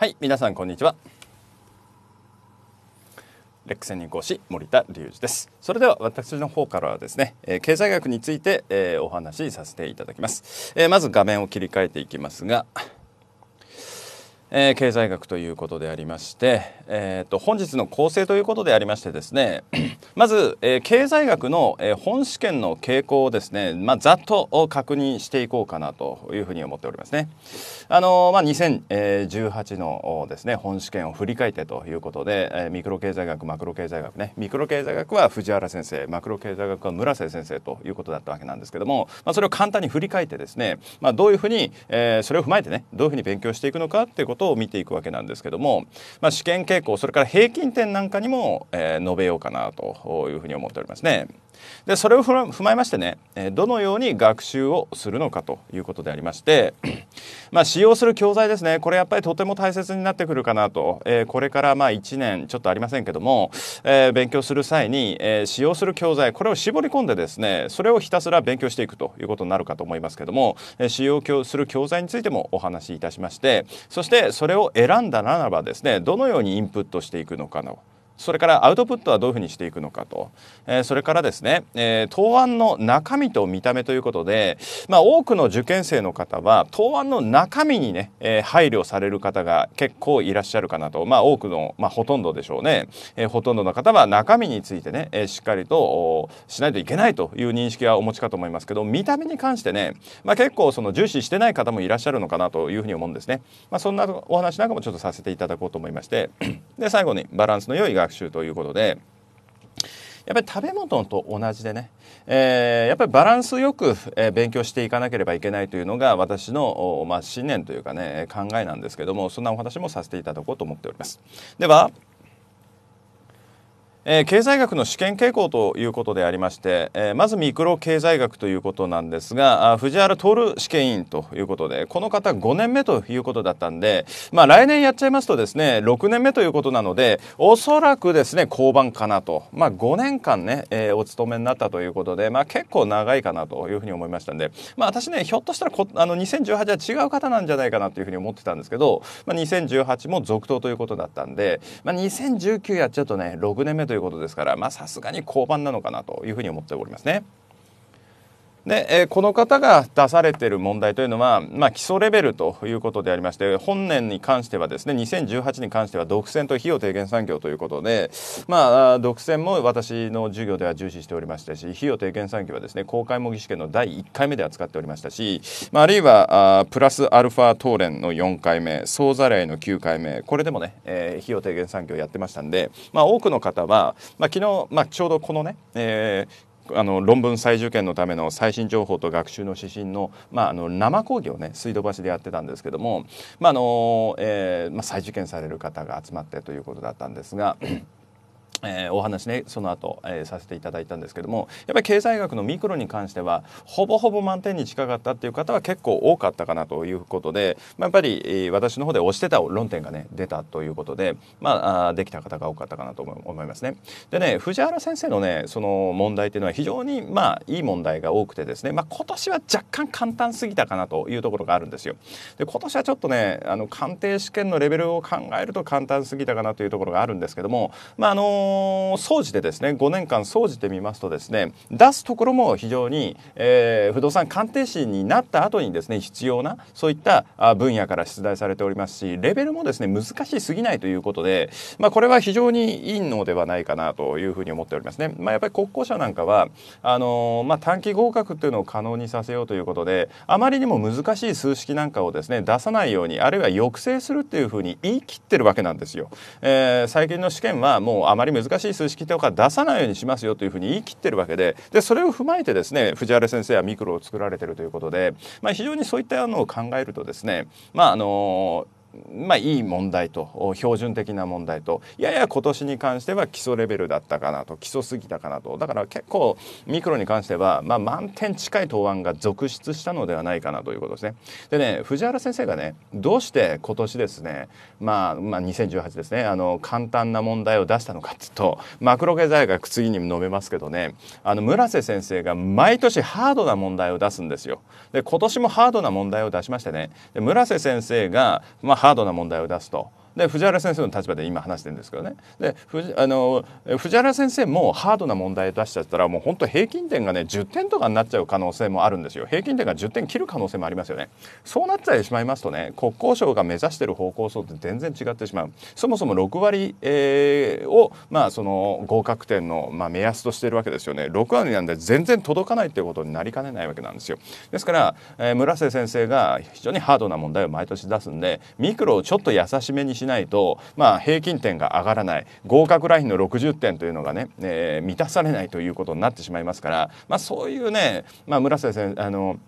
はい皆さんこんにちはレック専任講師森田隆二ですそれでは私の方からはですね、えー、経済学について、えー、お話しさせていただきます、えー、まず画面を切り替えていきますがえー、経済学ということでありまして、えー、と本日の構成ということでありましてですね まず、えー、経済学の、えー、本試験の傾向をですね、まあ、ざっと確認していこうかなというふうに思っておりますね。あのー、まあ、2018のですね本試験を振り返ってということで、えー、ミクロ経済学マクロ経済学ねミクロ経済学は藤原先生マクロ経済学は村瀬先生ということだったわけなんですけども、まあ、それを簡単に振り返ってですね、まあ、どういうふうに、えー、それを踏まえてねどういうふうに勉強していくのかっていうことことを見ていくわけなんですけども、まあ、試験傾向それから平均点なんかにも、えー、述べようかなというふうに思っておりますね。でそれを踏まえましてねどのように学習をするのかということでありまして、まあ、使用する教材ですねこれやっぱりとても大切になってくるかなと、えー、これからまあ1年ちょっとありませんけども、えー、勉強する際に、えー、使用する教材これを絞り込んでですねそれをひたすら勉強していくということになるかと思いますけども、え使用する教材についてもお話しいたしましてそしてそれを選んだならばですねどのようにインプットしていくのかのそれからアウトプットはどういうふうにしていくのかと、えー、それからですね、えー、答案の中身と見た目ということで、まあ、多くの受験生の方は答案の中身にね、えー、配慮される方が結構いらっしゃるかなと、まあ、多くの、まあ、ほとんどでしょうね、えー、ほとんどの方は中身についてね、えー、しっかりとしないといけないという認識はお持ちかと思いますけど見た目に関してね、まあ、結構その重視してない方もいらっしゃるのかなというふうに思うんですね。まあ、そんなお話なんかもちょっとさせていただこうと思いましてで最後にバランスの良い学習ということでやっぱり食べ物と同じでね、えー、やっぱりバランスよく、え勉強していかなければいけないというのが私の、まあ、信念というかね考えなんですけどもそんなお話もさせていただこうと思っております。ではえー、経済学の試験傾向ということでありまして、えー、まずミクロ経済学ということなんですが藤原徹試験委員ということでこの方5年目ということだったんで、まあ、来年やっちゃいますとですね6年目ということなのでおそらくですね降板かなと、まあ、5年間ね、えー、お勤めになったということで、まあ、結構長いかなというふうに思いましたんで、まあ、私ねひょっとしたらこあの2018は違う方なんじゃないかなというふうに思ってたんですけど、まあ、2018も続投ということだったんで、まあ、2019やっちゃうとね6年目といういうことですからさすがに降板なのかなというふうに思っておりますね。で、えこの方が出されてる問題というのは、まあ、基礎レベルということでありまして本年に関してはですね2018年に関しては独占と費用低減産業ということで、まあ、独占も私の授業では重視しておりましたし費用低減産業はですね公開模擬試験の第1回目で扱っておりましたし、まあ、あるいはあプラスアルファ東連の4回目総ざらいの9回目これでもね、えー、費用低減産業やってましたんで、まあ、多くの方は、まあ、昨日、まあ、ちょうどこのね、えー、あの論文再受験のための最新情報と学習の指針の,、まあ、あの生講義をね水道橋でやってたんですけども、まああのえーまあ、再受験される方が集まってということだったんですが。えー、お話ねその後、えー、させていただいたんですけどもやっぱり経済学のミクロに関してはほぼほぼ満点に近かったっていう方は結構多かったかなということで、まあ、やっぱり、えー、私の方で押してた論点がね出たということで、まあ、あできた方が多かったかなと思いますね。でね藤原先生のねその問題っていうのは非常にまあいい問題が多くてですね、まあ、今年は若干簡単すぎたかなというところがあるんですよ。で今年はちょっとねあの鑑定試験のレベルを考えると簡単すぎたかなというところがあるんですけどもまああのの総じてですね5年間総じてみますとですね出すところも非常に、えー、不動産鑑定士になった後にですね必要なそういった分野から出題されておりますしレベルもですね難しすぎないということで、まあ、これは非常にいいのではないかなというふうに思っておりますね。まあ、やっぱり国交者なんかはあのまあ、短期合格というのを可能にさせようということであまりにも難しい数式なんかをですね出さないようにあるいは抑制するというふうに言い切ってるわけなんですよ。えー、最近の試験はもうあまり難しい数式とか出さないようにしますよというふうに言い切ってるわけででそれを踏まえてですね藤原先生はミクロを作られてるということで、まあ、非常にそういったのを考えるとですねまああのーまあ、いい問題と標準的な問題とやや今年に関しては基礎レベルだったかなと基礎すぎたかなとだから結構ミクロに関しては、まあ、満点近い答案が続出したのではないかなということですね。でね藤原先生がねどうして今年ですね、まあ、まあ2018ですねあの簡単な問題を出したのかっていうとマクロ経済学次に述べますけどねあの村瀬先生が毎年ハードな問題を出すんですよ。で今年もハードな問題を出しましてねで村瀬先生が、まあハードな問題を出すとで藤原先生の立場で今話してるんですけどねで藤あの藤原先生もハードな問題出しちゃったらもう本当平均点がね10点とかになっちゃう可能性もあるんですよ平均点が10点切る可能性もありますよねそうなっちゃいしまいますとね国交省が目指してる方向性って全然違ってしまうそもそも6割、えー、をまあその合格点の、まあ、目安としてるわけですよね6割なんで全然届かないっていうことになりかねないわけなんですよですから、えー、村瀬先生が非常にハードな問題を毎年出すんでミクロをちょっと優しめにしないと、まあ、平均点が上がらない合格ラインの60点というのがね、えー、満たされないということになってしまいますから、まあ、そういうね、まあ、村瀬先生あの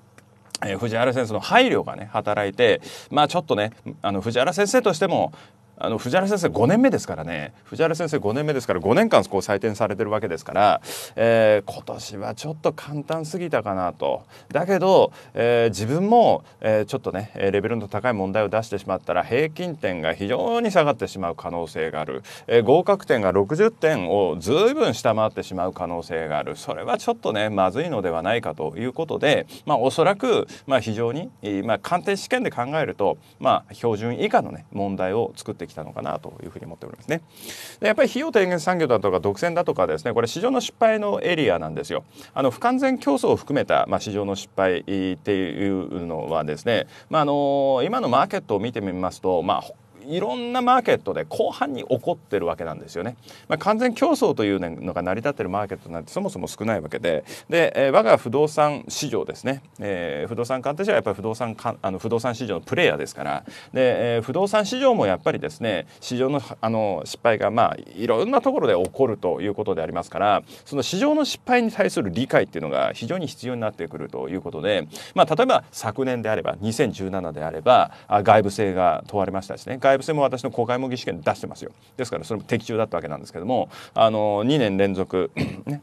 えー、藤原先生の配慮がね働いてまあちょっとねあの藤原先生としてもあの藤原先生5年目ですからね藤原先生5年目ですから5年間こう採点されてるわけですから、えー、今年はちょっと簡単すぎたかなとだけど、えー、自分も、えー、ちょっとねレベルの高い問題を出してしまったら平均点が非常に下がってしまう可能性がある、え合格点が60点をずいぶん下回ってしまう可能性があるそれはちょっとねまずいのではないかということで、まあ、おそらく、まあ、非常に、まあ、鑑定試験で考えると、まあ、標準以下のね問題を作ってきたのかなというふうに思っておりますね。でやっぱり費用低減産業だとか独占だとかですねこれ市場の失敗のエリアなんですよ。あの不完全競争を含めた、まあ、市場の失敗っていうのはですね、まあ、あの今のマーケットを見てみますと、まあ、いろんなマーケットで広範に起こってるわけなんですよね。まあ、完全競争というのが成り立ってるマーケットなんてそもそも少ないわけでで、えー、我が不動産市場ですね、えー、不動産関係者はやっぱり不動産かあの不動産市場のプレイヤーですからで、えー、不動産市場もやっぱりですね市場のあの失敗が、まあ、いろんなところで起こるということでありますからその市場の失敗に対する理解っていうのが非常に必要になってくるということで、まあ、例えば昨年であれば2017であれば外部性が問われましたしね外部制も私の公開模擬試験で出してますよですからそれも的中だったわけなんですけどもあの2年連続ね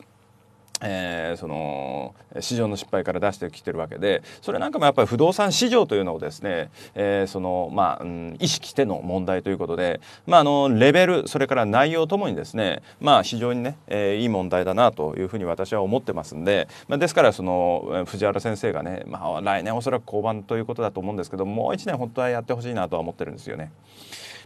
えー、その市場の失敗から出してきてるわけでそれなんかもやっぱり不動産市場というのをですね、えー、そのまあ、うん、意識しての問題ということで、まあ、あのレベルそれから内容ともにですね、まあ、非常にね、えー、いい問題だなというふうに私は思ってますんで、まあ、ですからその藤原先生がね、まあ、来年おそらく降板ということだと思うんですけどもう一年本当はやってほしいなとは思ってるんですよね。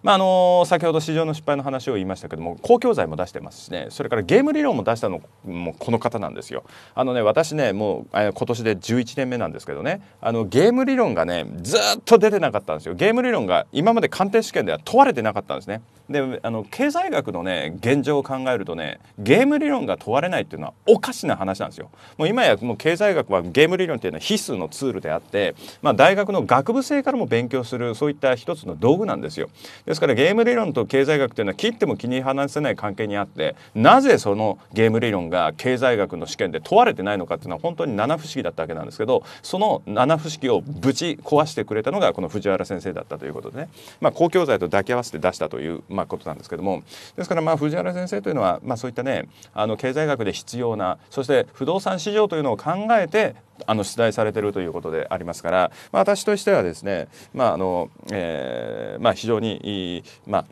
まあ、あの先ほど市場の失敗の話を言いましたけども公共財も出してますしねそれからゲーム理論も出したのもこの方なんですよ。あのね私ねもう今年で11年目なんですけどねあのゲーム理論がねずっと出てなかったんですよ。ゲーム理論が今まで鑑定試験では問われてなかったんですね。であの経済学のね現状を考えるとねゲーム理論が問われないっていうのはおかしな話なんですよ。もう今やもう経済学はゲーム理論っていうのは必須のツールであって、まあ、大学の学部生からも勉強するそういった一つの道具なんですよ。でですからゲーム理論と経済学というのは切っても切り離せない関係にあってなぜそのゲーム理論が経済学の試験で問われてないのかっていうのは本当に七不思議だったわけなんですけどその七不思議をぶち壊してくれたのがこの藤原先生だったということでね、まあ、公共財と抱き合わせて出したという、まあ、ことなんですけどもですからまあ藤原先生というのは、まあ、そういったねあの経済学で必要なそして不動産市場というのを考えてあの出題されてるということでありますから、まあ、私としてはですね、まああのえーまあ、非常にいい,、ま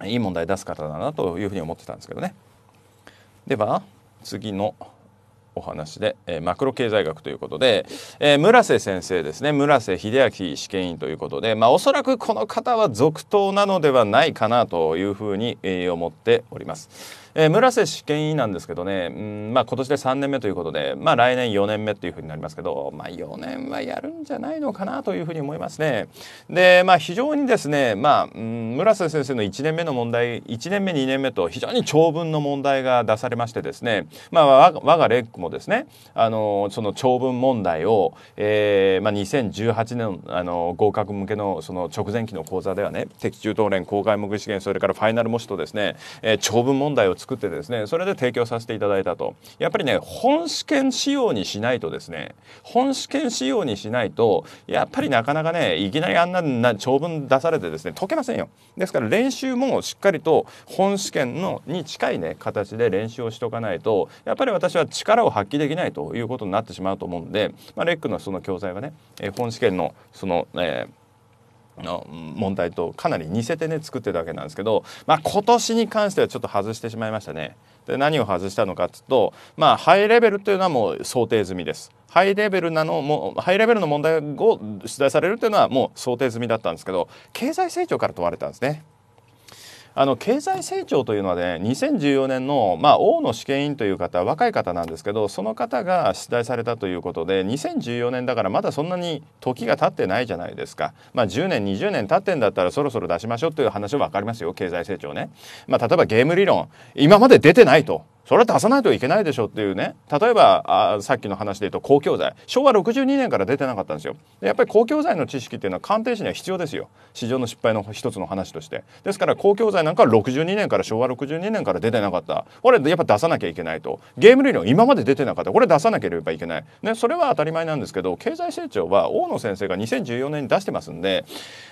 あ、いい問題出す方だなというふうに思ってたんですけどね。では次のお話で、えー、マクロ経済学ということで、えー、村瀬先生ですね村瀬秀明試験員ということで、まあ、おそらくこの方は続投なのではないかなというふうに、えー、思っております。えー、村瀬試験委員なんですけどね、うんまあ、今年で3年目ということで、まあ、来年4年目というふうになりますけど、まあ、4年はやるんじゃないのかなというふうに思いますね。で、まあ、非常にですね、まあ、うん、村瀬先生の1年目の問題1年目2年目と非常に長文の問題が出されましてですね、まあ、我がレックもですねあのその長文問題を、えーまあ、2018年あの合格向けのその直前期の講座ではね的中等連公開目試験それからファイナル模試とですね、えー、長文問題を作作ってですねそれで提供させていただいたとやっぱりね本試験仕様にしないとですね本試験仕様にしないとやっぱりなかなかねいきなりあんな長文出されてですね解けませんよですから練習もしっかりと本試験のに近いね形で練習をしとかないとやっぱり私は力を発揮できないということになってしまうと思うんで、まあ、レックのその教材はね、え本試験のその、えーの問題とかなり似せてね作ってたわけなんですけど、まあ、今年に関してはちょっと外してしまいましたね。で何を外したのかっていうと、まあ、ハイレベルというのはもう想定済みです。ハイレベルなのもハイレベルの問題を取材されるというのはもう想定済みだったんですけど経済成長から問われたんですね。あの経済成長というのはね2014年の、まあ、王の試験員という方若い方なんですけどその方が出題されたということで2014年だからまだそんなに時が経ってないじゃないですか、まあ、10年20年経ってんだったらそろそろ出しましょうという話は分かりますよ経済成長ね。まあ、例えばゲーム理論今まで出てないとそれは出さないといけないでしょっていうね例えばあさっきの話で言うと公共財昭和62年から出てなかったんですよでやっぱり公共財の知識っていうのは鑑定士には必要ですよ市場の失敗の一つの話としてですから公共財なんかは62年から昭和62年から出てなかったこれやっぱ出さなきゃいけないとゲーム理論今まで出てなかったこれ出さなければいけない、ね、それは当たり前なんですけど経済成長は大野先生が2014年に出してますんで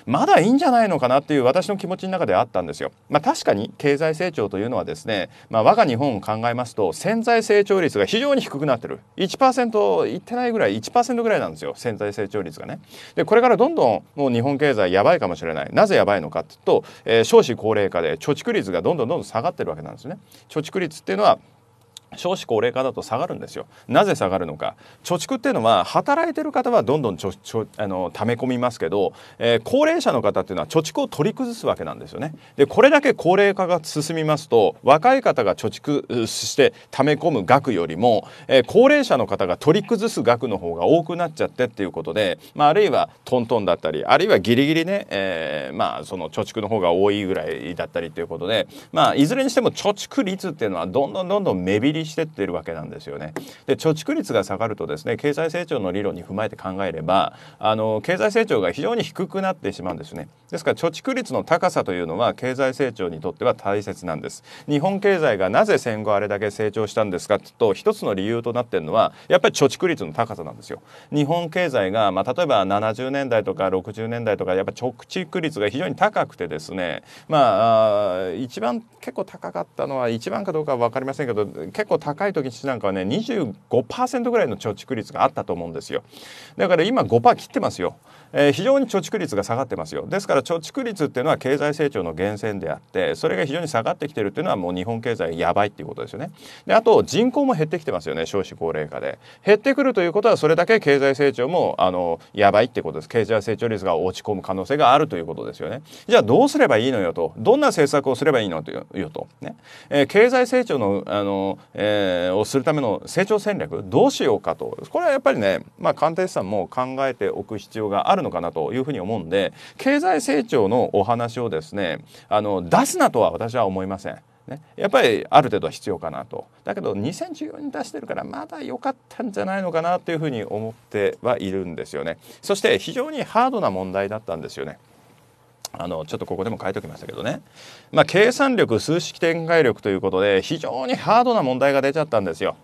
まだいいんじゃないのかなっていう私の気持ちの中であったんですよまあ確かに経済成長というのはですねまあ我が日本を考考えますと潜在成長率が非常に低くなってる1%いってないぐらい1%ぐらいなんですよ潜在成長率がね。でこれからどんどんもう日本経済やばいかもしれないなぜやばいのかっていうと、えー、少子高齢化で貯蓄率がどんどんどんどん下がってるわけなんですね。貯蓄率っていうのは少子高齢化だと下がるんですよなぜ下がるのか貯蓄っていうのは働いてる方はどんどんちょちょあの溜め込みますけど、えー、高齢者の方っていうのは貯蓄を取り崩すわけなんですよねでこれだけ高齢化が進みますと若い方が貯蓄して溜め込む額よりも、えー、高齢者の方が取り崩す額の方が多くなっちゃってっていうことで、まあ、あるいはトントンだったりあるいはギリギリね、えー、まあその貯蓄の方が多いぐらいだったりということでまあいずれにしても貯蓄率っていうのはどんどんどんどん目減りしてってるわけなんですよね。で貯蓄率が下がるとですね経済成長の理論に踏まえて考えればあの経済成長が非常に低くなってしまうんですね。ですから貯蓄率の高さというのは経済成長にとっては大切なんです。日本経済がなぜ戦後あれだけ成長したんですかと一つの理由となってるのはやっぱり貯蓄率の高さなんですよ。日本経済がまあ、例えば70年代とか60年代とかやっぱ貯蓄率が非常に高くてですねまあ一番結構高かったのは一番かどうかは分かりませんけど結結構高い時なんかはね25%ぐらいの貯蓄率があったと思うんですよだから今5%切ってますよえー、非常に貯蓄率が下がってますよですから貯蓄率っていうのは経済成長の源泉であってそれが非常に下がってきてるっていうのはもう日本経済やばいっていうことですよねであと人口も減ってきてますよね少子高齢化で減ってくるということはそれだけ経済成長もあのやばいってことです経済成長率が落ち込む可能性があるということですよねじゃあどうすればいいのよとどんな政策をすればいいのというとね、えー、経済成長のあの、えー、をするための成長戦略どうしようかとこれはやっぱりねまあ官邸さんも考えておく必要があるのかなというふうに思うんで経済成長のお話をですねあの出すなとは私は思いません。ね、やっぱりある程度は必要かなとだけど2014に出してるからまだ良かったんじゃないのかなというふうに思ってはいるんですよねそして非常にハードな問題だったんですよねあのちょっとここでも書いておきましたけどね、まあ、計算力数式展開力ということで非常にハードな問題が出ちゃったんですよ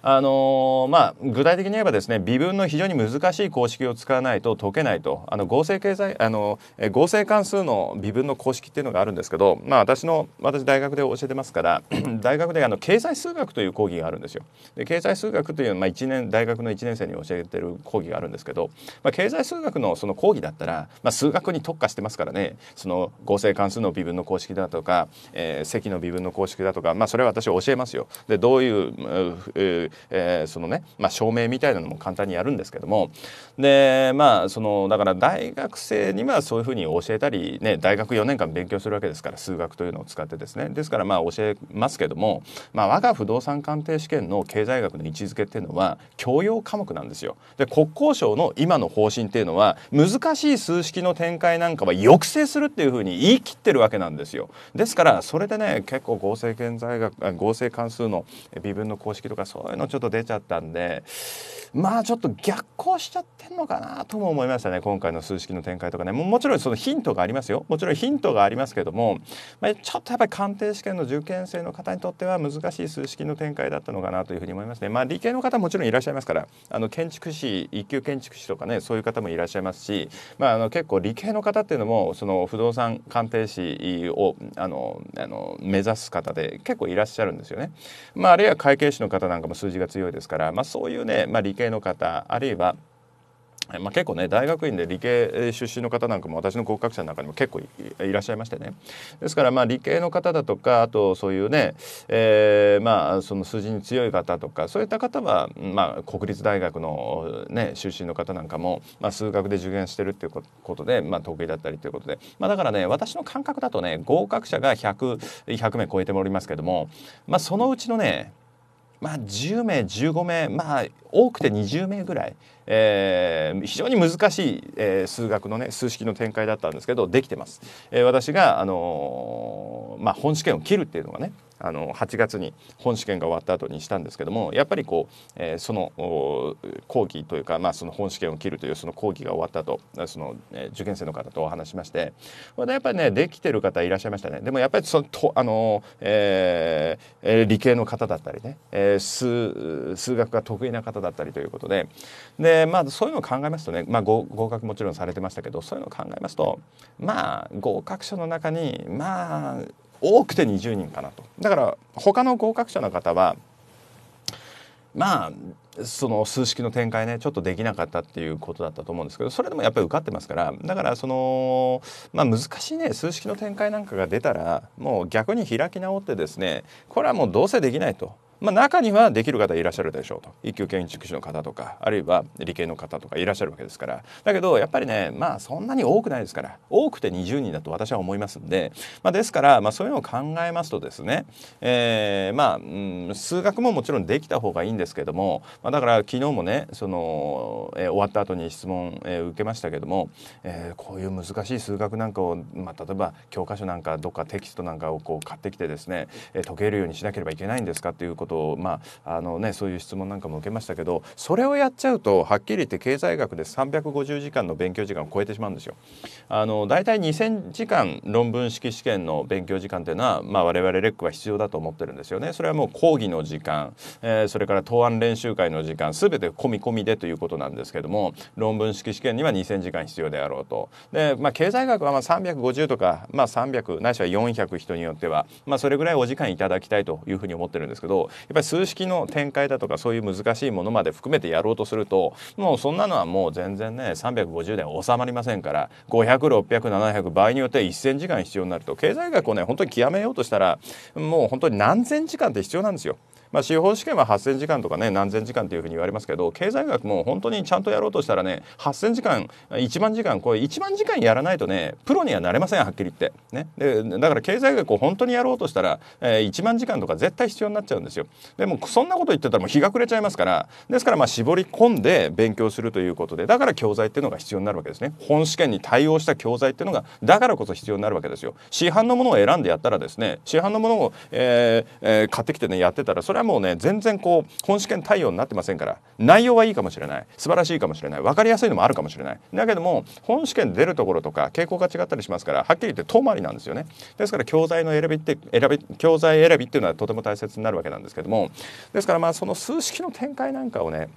あのー、まあ、具体的に言えばですね微分の非常に難しい公式を使わないと解けないとあの合成経済あの合成関数の微分の公式っていうのがあるんですけど、まあ、私の私大学で教えてますから 大学であの経済数学という講義があるんですよ。で経済数学という、まあ、1年大学の1年生に教えてる講義があるんですけど、まあ、経済数学のその講義だったら、まあ、数学に特化してますからねその合成関数の微分の公式だとか、えー、積の微分の公式だとか、まあ、それは私教えますよ。でどういう、えーえー、そのね、まあ、証明みたいなのも簡単にやるんですけどもでまあそのだから大学生にはそういうふうに教えたり、ね、大学4年間勉強するわけですから数学というのを使ってですねですからまあ教えますけども、まあ、我が不動産鑑定試験の経済学の位置づけっていうのは教養科目なんですよ。で国交省の今の方針っていうのは難しい数式の展開なんかは抑制するっていうふうに言い切ってるわけなんですよ。ですからそれでね結構合成建材学合成関数の微分の公式とかそういうのちょっと出ちゃったんでまあちょっと逆行しちゃってんのかなとも思いましたね今回の数式の展開とかねももちろんそのヒントがありますよもちろんヒントがありますけども、まあ、ちょっとやっぱり鑑定試験の受験生の方にとっては難しい数式の展開だったのかなというふうに思いますね。まあ、理系の方もちろんいらっしゃいますからあの建築士一級建築士とかねそういう方もいらっしゃいますし、まあ、あの結構理系の方っていうのもその不動産鑑定士をあのあの目指す方で結構いらっしゃるんですよね。まあ、あるいは会計士の方なんかも数数字が強いですから、まあ、そういうね、まあ、理系の方あるいはまあ、結構ね大学院で理系出身の方なんかも私の合格者の中にも結構いらっしゃいましてねですからまあ理系の方だとかあとそういうね、えー、まあその数字に強い方とかそういった方は、まあ、国立大学の、ね、出身の方なんかも、まあ、数学で受験してるっていうことで、まあ、得意だったりということで、まあ、だからね私の感覚だとね合格者が 100, 100名超えておりますけども、まあ、そのうちのねまあ、10名15名、まあ、多くて20名ぐらい、えー、非常に難しい、えー、数学のね数式の展開だったんですけどできてます。えー、私が、あのまあ、本試験を切るっていうのがねあの8月に本試験が終わった後にしたんですけどもやっぱりこう、えー、その講義というか、まあ、その本試験を切るというその講義が終わった後その、えー、受験生の方とお話しましてやっぱりねできてる方いらっしゃいましたねでもやっぱりそとあの、えー、理系の方だったりね、えー、数数学が得意な方だったりということでで、まあ、そういうのを考えますとね、まあ、合格もちろんされてましたけどそういうのを考えますとまあ合格書の中にまあ多くて20人かなとだから他の合格者の方はまあその数式の展開ねちょっとできなかったっていうことだったと思うんですけどそれでもやっぱり受かってますからだからその、まあ、難しいね数式の展開なんかが出たらもう逆に開き直ってですねこれはもうどうせできないとまあ、中にはできる方いらっしゃるでしょうと一級建築士の方とかあるいは理系の方とかいらっしゃるわけですからだけどやっぱりねまあそんなに多くないですから多くて20人だと私は思いますんで、まあ、ですから、まあ、そういうのを考えますとですね、えー、まあ、うん、数学ももちろんできた方がいいんですけども、まあ、だから昨日もねその、えー、終わった後に質問、えー、受けましたけども、えー、こういう難しい数学なんかを、まあ、例えば教科書なんかどっかテキストなんかをこう買ってきてですね、えー、解けるようにしなければいけないんですかっていうことことを、まああのね、そういう質問なんかも受けましたけどそれをやっちゃうとはっきり言って経済学で350時間の勉強時間を超えてしまうんですよ。あの大体たい2000時間論文式試験の勉強時間っていうのは、まあ、我々レックは必要だと思ってるんですよね。それはもう講義の時間、えー、それから答案練習会の時間全て込み込みでということなんですけども論文式試験には2,000時間必要であろうと。で、まあ、経済学はまあ350とか、まあ、300ないしは400人によっては、まあ、それぐらいお時間いただきたいというふうに思ってるんですけどやっぱり数式の展開だとかそういう難しいものまで含めてやろうとするともうそんなのはもう全然ね350年収まりませんから500600倍によって1,000時間必要になると経済学をね本当に極めようとしたらもう本当に何千時間って必要なんですよ。まあ、司法試験は8,000時間とかね何千時間というふうに言われますけど経済学も本当にちゃんとやろうとしたらね8,000時間1万時間これ1万時間やらないとねプロにはなれませんはっきり言って。ね、でだから経済学を本当にやろうとしたら、えー、1万時間とか絶対必要になっちゃうんですよ。でもそんなこと言ってたらもう日が暮れちゃいますからですからまあ絞り込んで勉強するということでだから教材っていうのが必要になるわけですね。本試験に対応した教材っていうのがだからこそ必要になるわけですよ。市販のものを選んでやったらですね市販のものを、えーえー、買ってきてねやってたらそれはもうね全然こう本試験対応になってませんから内容はいいかもしれない素晴らしいかもしれない分かりやすいのもあるかもしれないだけども本試験出るところとか傾向が違ったりしますからはっきり言って遠回りなんですよねですから教材の選びって選び教材選びっていうのはとても大切になるわけなんですけどもですからまあその数式の展開なんかをね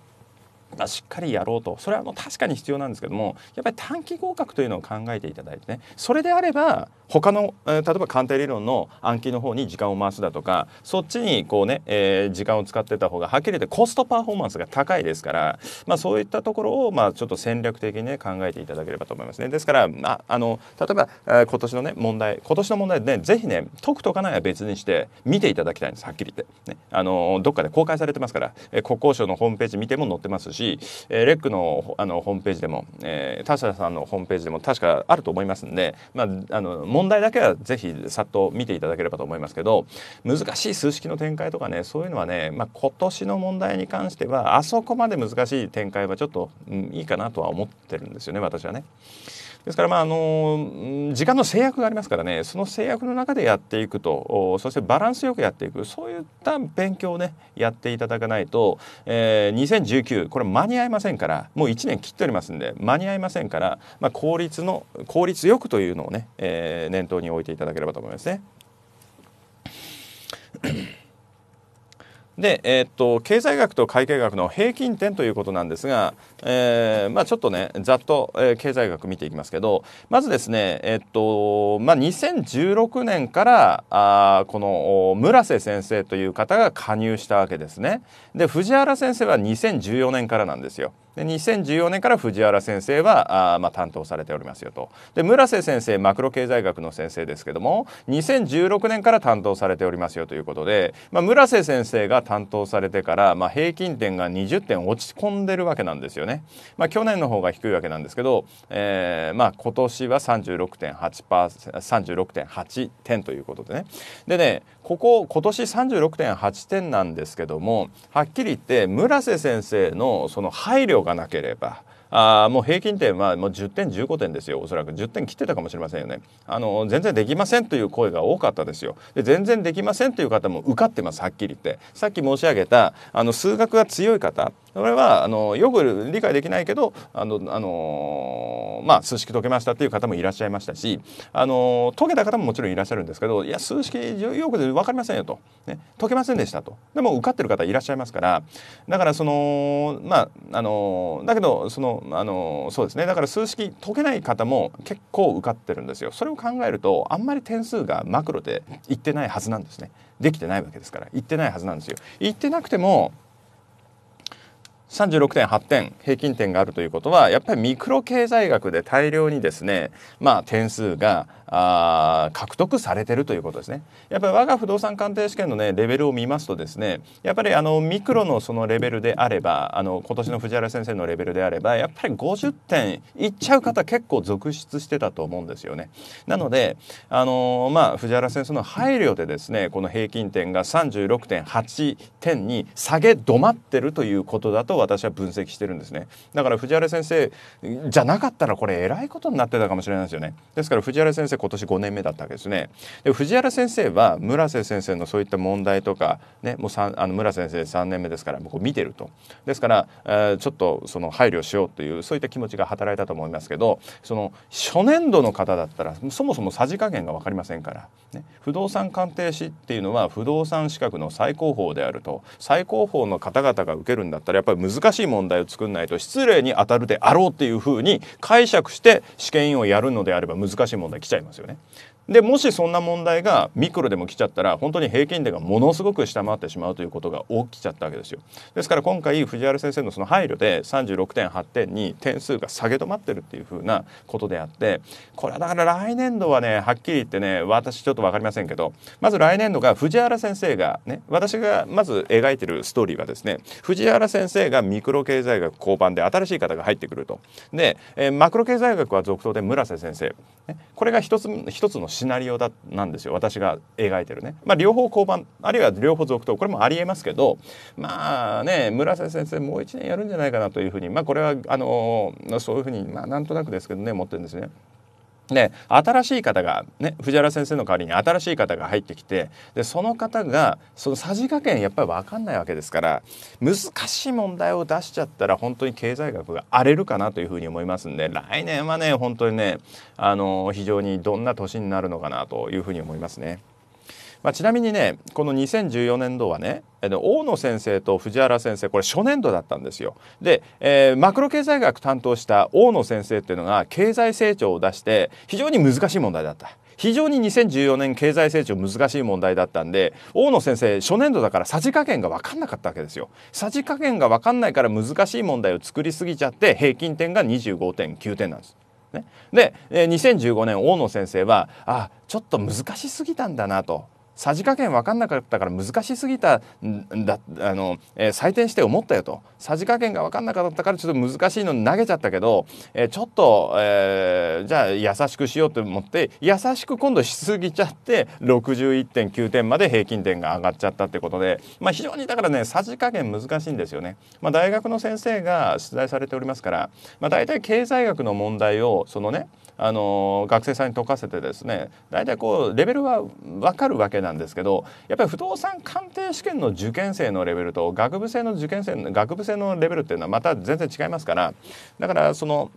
まあ、しっかりやろうとそれはもう確かに必要なんですけどもやっぱり短期合格というのを考えていただいてねそれであれば他の、えー、例えば鑑定理論の暗記の方に時間を回すだとかそっちにこうね、えー、時間を使ってた方がはっきり言ってコストパフォーマンスが高いですから、まあ、そういったところを、まあ、ちょっと戦略的にね考えていただければと思いますね。ですから、まあ、あの例えば、えー、今年のね問題今年の問題でねぜひね解くとかないは別にして見ていただきたいんですはっきり言って。ね、あのどっかで公開されてますから、え国交省のホームページ見ても載ってますしし、えー、レックのあのホームページでも、えー、田下さんのホームページでも確かあると思いますんで、まあ、あの問題だけはぜひさっと見ていただければと思いますけど難しい数式の展開とかねそういうのはね、まあ、今年の問題に関してはあそこまで難しい展開はちょっと、うん、いいかなとは思ってるんですよね私はね。ですからまああの時間の制約がありますからねその制約の中でやっていくとそしてバランスよくやっていくそういった勉強をねやっていただかないと、えー、2019これ間に合いませんからもう1年切っておりますんで間に合いませんから、まあ、効率の効率よくというのをね、えー、念頭に置いていただければと思いますね。で、えー、っと経済学と会計学の平均点ということなんですが、えーまあ、ちょっとねざっと、えー、経済学見ていきますけどまずですね、えー、っとまあ、2016年からあこの村瀬先生という方が加入したわけですね。で藤原先生は2014年からなんですよ。で2014年から藤原先生はあ、まあ、担当されておりますよとで村瀬先生マクロ経済学の先生ですけども2016年から担当されておりますよということで、まあ、村瀬先生が担当されてから、まあ、平均点が20点落ち込んでるわけなんですよね。まあ、去年の方が低いわけなんですけど、えー、まあ今年は36.8 36.8点ということでね。でねここ今年36.8点なんですけどもはっきり言って村瀬先生のその配慮がなければあもう平均点はもう10点15点ですよおそらく10点切ってたかもしれませんよねあの全然できませんという声が多かったですよで全然できませんという方も受かってますはっきり言ってさっき申し上げたあの数学が強い方それはあのよく理解できないけどあの、あのまあ、数式解けましたという方もいらっしゃいましたし、あの解けた方ももちろんいらっしゃるんですけどいや数式よく分かりませんよと、ね、解けませんでしたとでも受かってる方いらっしゃいますからだからそのまああのだけどそのあのそうですねだから数式解けない方も結構受かってるんですよそれを考えるとあんまり点数がマクロでいってないはずなんですねできてないわけですからいってないはずなんですよいってなくても36.8点平均点があるということはやっぱりミクロ経済学で大量にですねまあ点数があ獲得されてるということですね。やっぱり我が不動産鑑定試験のねレベルを見ますとですねやっぱりあのミクロのそのレベルであればあの今年の藤原先生のレベルであればやっぱり50点いっちゃう方結構続出してたと思うんですよね。なのであのまあ藤原先生の配慮でですねこの平均点が36.8点に下げ止まってるということだと私は分析してるんですね。だから藤原先生じゃなかったらこれえらいことになってたかもしれないですよね。ですから藤原先生今年5年目だったわけですね。で藤原先生は村瀬先生のそういった問題とか、ね、もうあの村瀬先生3年目ですから僕見てると。ですから、えー、ちょっとその配慮しようというそういった気持ちが働いたと思いますけどその初年度の方だったらそもそもさじ加減が分かりませんから、ね、不動産鑑定士っていうのは不動産資格の最高峰であると最高峰の方々が受けるんだったらやっぱり難しい問題を作んないと失礼に当たるであろうっていうふうに解釈して試験委員をやるのであれば難しい問題来ちゃいます。ますよね。でもしそんな問題がミクロでも来ちゃったら本当に平均点がものすごく下回ってしまうということが起きちゃったわけですよですから今回藤原先生のその配慮で36.8点に点数が下げ止まってるっていうふうなことであってこれはだから来年度はねはっきり言ってね私ちょっと分かりませんけどまず来年度が藤原先生がね私がまず描いてるストーリーはですね藤原先生がミクロ経済学交番で新しい方が入ってくるとで、えー、マクロ経済学は続投で村瀬先生、ね、これが一つ一つのシナリオだなんですよ私が描いてるね。まあ、両方降板あるいは両方続投これもありえますけどまあね村瀬先生もう1年やるんじゃないかなというふうにまあこれはあのそういうふうに、まあ、なんとなくですけどね思ってるんですね。で新しい方がね藤原先生の代わりに新しい方が入ってきてでその方がそのさじ加減やっぱり分かんないわけですから難しい問題を出しちゃったら本当に経済学が荒れるかなというふうに思いますんで来年はね本当にねあの非常にどんな年になるのかなというふうに思いますね。まあ、ちなみにねこの2014年度はね大野先生と藤原先生これ初年度だったんですよ。で、えー、マクロ経済学担当した大野先生っていうのが経済成長を出して非常に難しい問題だった。非常に2014年経済成長難しい問題だったんで大野先生初年度だからさじ加減が分かんなかったわけですよ。さじ加減が分かんないから難しい問題を作りすぎちゃって平均点が25.9点なんです。ね、で2015年大野先生はあちょっと難しすぎたんだなとさじ加減分かんなかったから難しすぎたんだあの、えー、採点して思ったよとさじ加減が分かんなかったからちょっと難しいの投げちゃったけど、えー、ちょっと、えー、じゃあ優しくしようと思って優しく今度しすぎちゃって61.9点まで平均点が上がっちゃったってことで、まあ、非常にだからねさじ加減難しいんですよね。まあ、大学の先生が出題されておりますから、まあ、大体経済学の問題をそのねあの学生さんに解かせてですね大体こうレベルは分かるわけなんですなんですけどやっぱり不動産鑑定試験の受験生のレベルと学部生の受験生学部生のレベルっていうのはまた全然違いますからだからその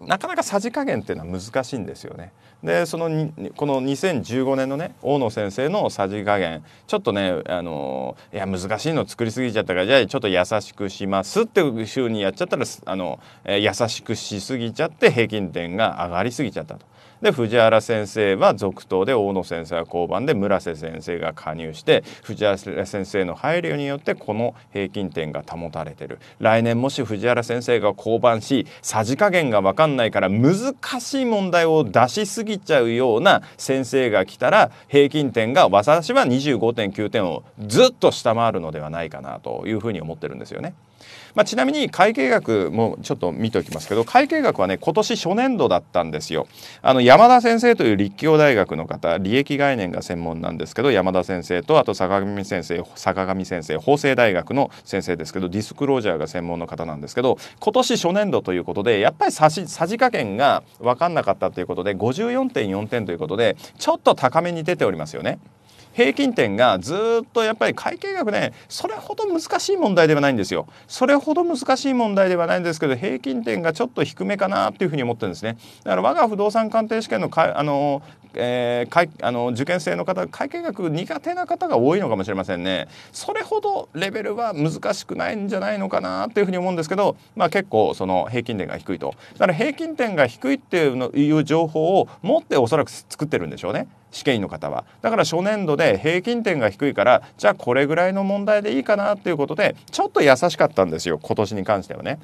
なかなかさじ加減っていうのは難しいんですよね。でそのこの2015年のね大野先生のさじ加減ちょっとねあのいや難しいの作りすぎちゃったからじゃあちょっと優しくしますっていうふうにやっちゃったらあの優しくしすぎちゃって平均点が上がりすぎちゃったと。で藤原先生は続投で大野先生は降板で村瀬先生が加入して藤原先生の配慮によってこの平均点が保たれてる来年もし藤原先生が降板しさじ加減が分かんないから難しい問題を出しすぎちゃうような先生が来たら平均点が私は25.9点をずっと下回るのではないかなというふうに思ってるんですよね。まあ、ちなみに会計学もちょっと見ておきますけど会計学はね今年初年度だったんですよ。あの山田先生という立教大学の方利益概念が専門なんですけど山田先生とあと坂上先生坂上先生法政大学の先生ですけどディスクロージャーが専門の方なんですけど今年初年度ということでやっぱりさじ加減が分かんなかったということで54.4点ということでちょっと高めに出ておりますよね。平均点がずっとやっぱり会計学ねそれほど難しい問題ではないんですよそれほど難しい問題ではないんですけど平均点がちょっと低めかなっていうふうに思ってるんですねだから我が不動産鑑定試験のかあのえー、あの受験生の方会計学苦手な方が多いのかもしれませんねそれほどレベルは難しくないんじゃないのかなっていうふうに思うんですけど、まあ、結構その平均点が低いとだから平均点が低いっていうのいう情報を持っておそらく作ってるんでしょうね。試験員の方はだから初年度で平均点が低いからじゃあこれぐらいの問題でいいかなっていうことでちょっと優しかったんですよ今年に関してはね。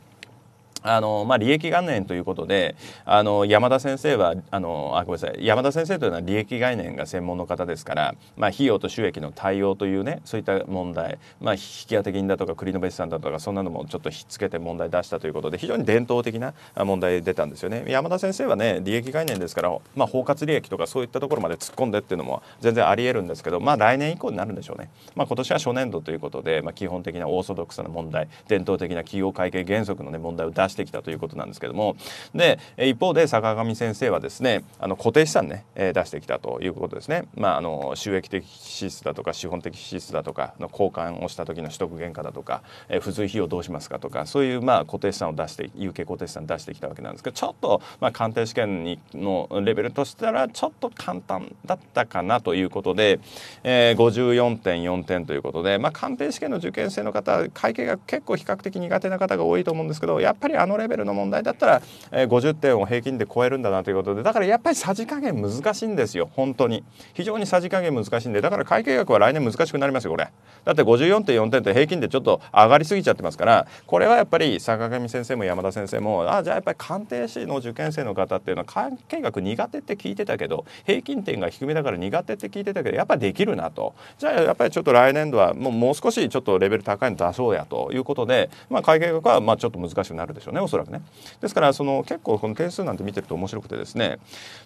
あのまあ、利益概念ということであの山田先生はあのあごめんなさい山田先生というのは利益概念が専門の方ですから、まあ、費用と収益の対応というねそういった問題、まあ、引き当て金だとか繰延資産だとかそんなのもちょっとひっつけて問題出したということで非常に伝統的な問題出たんですよね。山田先生はね利益概念ですから、まあ、包括利益とかそういったところまで突っ込んでっていうのも全然ありえるんですけど、まあ、来年以降になるんでしょうね。まあ、今年は初年度ということで、まあ、基本的なオーソドックスな問題伝統的な企業会計原則の、ね、問題を出ししてきたということなんですけどもで一方で坂上先生はですねあの固定資産ね、え出してきたということですね、まあ、あの収益的支出だとか資本的支出だとかの交換をした時の取得原価だとか、え付随費用どうしますかとかそういうまあ固定資産を出して有形固定資産出してきたわけなんですけどちょっとまあ鑑定試験にのレベルとしたらちょっと簡単だったかなということで、えー、54.4点ということで、まあ、鑑定試験の受験生の方会計が結構比較的苦手な方が多いと思うんですけどやっぱりあのレベルの問題だったら、えー、50点を平均で超えるんだなということでだからやっぱりさじ加減難しいんですよ本当に非常にさじ加減難しいんでだから会計学は来年難しくなりますよこれだって54.4点って平均でちょっと上がりすぎちゃってますからこれはやっぱり坂上先生も山田先生もあじゃあやっぱり鑑定士の受験生の方っていうのは会計学苦手って聞いてたけど平均点が低めだから苦手って聞いてたけどやっぱできるなとじゃあやっぱりちょっと来年度はもうもう少しちょっとレベル高いの出そうやということで、まあ、会計学はまあちょっと難しくなるでしょうねおそらくね。ですからその結構この点数なんて見てると面白くてですね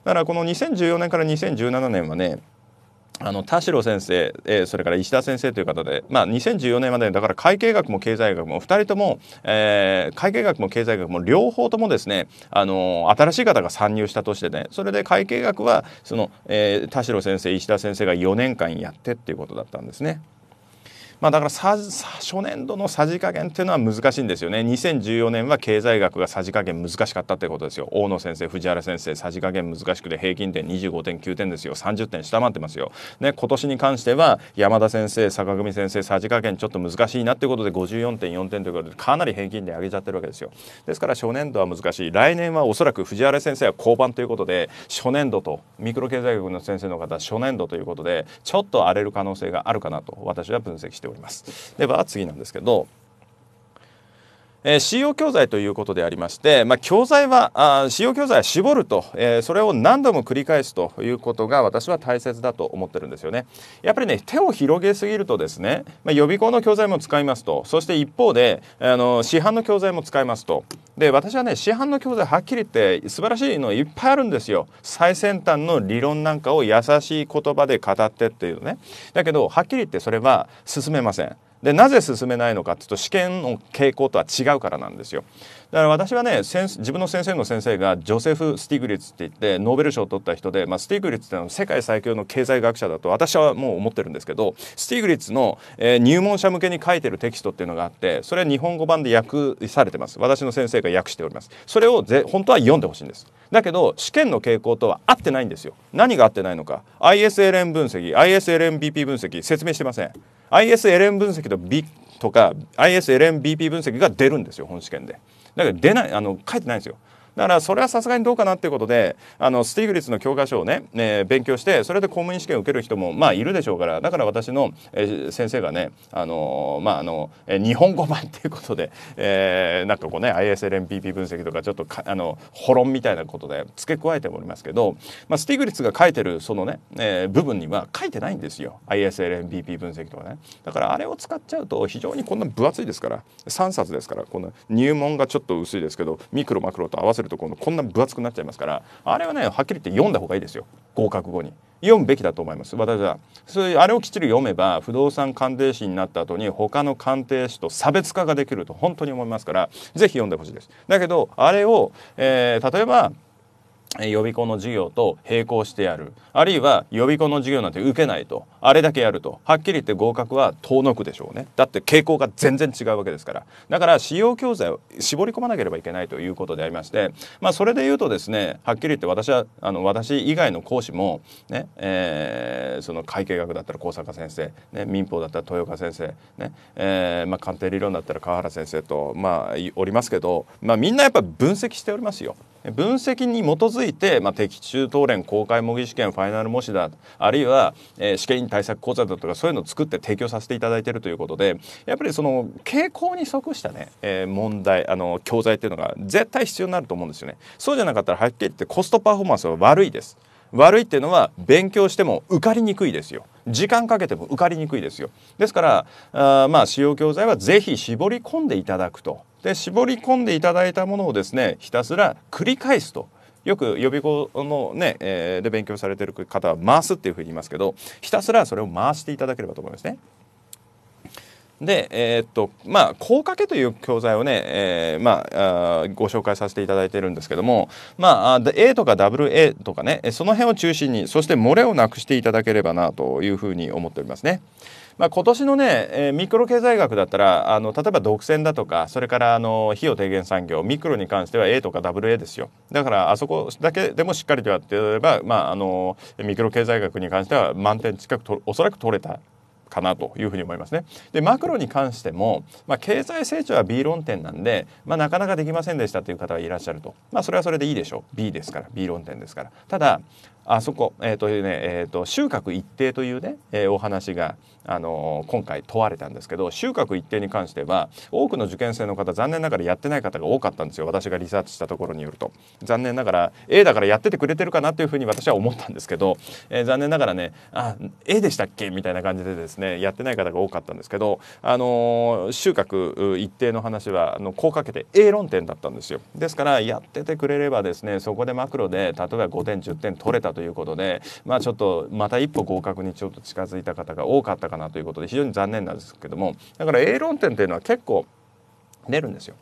だからこの2014年から2017年はねあの田代先生、えー、それから石田先生という方で、まあ、2014年までだから会計学も経済学も2人とも、えー、会計学も経済学も両方ともですね、あのー、新しい方が参入したとしてねそれで会計学はその、えー、田代先生石田先生が4年間やってっていうことだったんですね。まあ、だから初年度のさじ加減っていうのは難しいんですよね2014年は経済学がさじ加減難しかったってことですよ大野先生藤原先生さじ加減難しくて平均点25.9点ですよ30点下回ってますよ、ね、今年に関しては山田先生坂上先生さじ加減ちょっと難しいなってことで54.4点ということでかなり平均点上げちゃってるわけですよですから初年度は難しい来年はおそらく藤原先生は降板ということで初年度とミクロ経済学の先生の方は初年度ということでちょっと荒れる可能性があるかなと私は分析してております。では次なんですけどえー、使用教材ということでありまして、まあ、教材はあ使用教材は絞ると、えー、それを何度も繰り返すということが私は大切だと思ってるんですよね。やっぱりね手を広げすぎるとですね、まあ、予備校の教材も使いますとそして一方であの市販の教材も使いますとで私はね市販の教材はっきり言って素晴らしいのいっぱいあるんですよ。最先端の理論なんかを優しい言葉で語ってっていうね。だけどはっきり言ってそれは進めません。でなぜ進めないのかっていうと試験の傾向とは違うからなんですよ。だから私はね自分の先生の先生がジョセフ・スティグリッツって言ってノーベル賞を取った人で、まあ、スティグリッツってのは世界最強の経済学者だと私はもう思ってるんですけどスティグリッツの、えー、入門者向けに書いてるテキストっていうのがあってそれは日本語版で訳されてます私の先生が訳しておりますそれをぜ本当は読んでほしいんですだけど試験の傾向とは合ってないんですよ何が合ってないのか ISLN 分析 ISLNBP 分析説明してません ISLN 分析と B とか ISLNBP 分析が出るんですよ本試験で。だけど出ないあの書いてないんですよだからそれはさすがにどうかなっていうことであのスティーグリッツの教科書をね、勉強してそれで公務員試験を受ける人もまあいるでしょうからだから私の、えー、先生がねあのー、まああの、え日本語版っていうことで、えー、なんかこうね ISLMPP 分析とかちょっとあの保論みたいなことで付け加えておりますけど、まあ、スティーグリッツが書いてるそのね、えー、部分には書いてないんですよ ISLMPP 分析とかね。だからあれを使っちゃうと非常にこんな分厚いですから3冊ですからこの入門がちょっと薄いですけどミクロマクロと合わせるるとこのこんな分厚くなっちゃいますからあれはねはっきり言って読んだ方がいいですよ合格後に。読むべきだと思います私はそれあれをきっちり読めば不動産鑑定士になった後に他の鑑定士と差別化ができると本当に思いますからぜひ読んでほしいです。だけどあれを、えー、例えば予備校の授業と並行してやるあるいは予備校の授業なんて受けないとあれだけやるとはっきり言って合格は遠のくでしょうねだって傾向が全然違うわけですからだから使用教材を絞り込まなければいけないということでありましてまあそれで言うとですねはっきり言って私はあの私以外の講師もね、えー、その会計学だったら高坂先生、ね、民法だったら豊岡先生ね、えー、まあ鑑定理論だったら川原先生とまあおりますけどまあみんなやっぱ分析しておりますよ。分析に基づいて、まあ、的中答練公開模擬試験ファイナル模試だあるいは、えー、試験員対策講座だとかそういうのを作って提供させていただいているということでやっぱりその傾向に即したね、えー、問題あの教材っていうのが絶対必要になると思うんですよね。そうじゃなかったらはっきり言ってコストパフォーマンスは悪いです。悪いっていうのは勉強しても受かりにくいですよ。時間かけても受かりにくいですよ。ですからあまあ使用教材は是非絞り込んでいただくと。で絞り込んでいただいたものをですねひたすら繰り返すと。よく予備校のね、えー、で勉強されてる方は回すっていうふうに言いますけどひたすらそれを回していただければと思いますね。で、えー、っとまあ「高掛け」という教材をね、えー、まああ、ご紹介させていただいているんですけども、まあ、A とか WA とかねその辺を中心にそして漏れをなくしていただければなというふうに思っておりますね。まあ、今年のね、えー、ミクロ経済学だったらあの例えば独占だとかそれからあの費用低減産業ミクロに関しては A とか WA ですよだからあそこだけでもしっかりとやっていれば、まあ、あのミクロ経済学に関しては満点近くとおそらく取れたかなというふうに思いますね。でマクロに関しても、まあ、経済成長は B 論点なんで、まあ、なかなかできませんでしたという方がいらっしゃると、まあ、それはそれでいいでしょう B ですから B 論点ですから。ただあそこ、えーとねえーと、収穫一定というね、えー、お話が、あのー、今回問われたんですけど収穫一定に関しては多くの受験生の方残念ながらやってない方が多かったんですよ私がリサーチしたところによると残念ながら A だからやっててくれてるかなというふうに私は思ったんですけど、えー、残念ながらねあ A でしたっけみたいな感じでですねやってない方が多かったんですけど、あの収穫一定の話はあのこうかけて A 論点だったんですよですからやっててくれればですねそこでマクロで例えば5点10点取れたということで、まあ、ちょっとまた一歩合格にちょっと近づいた方が多かったかなということで非常に残念なんですけどもだから A 論点っていうのは結構出るんですよ。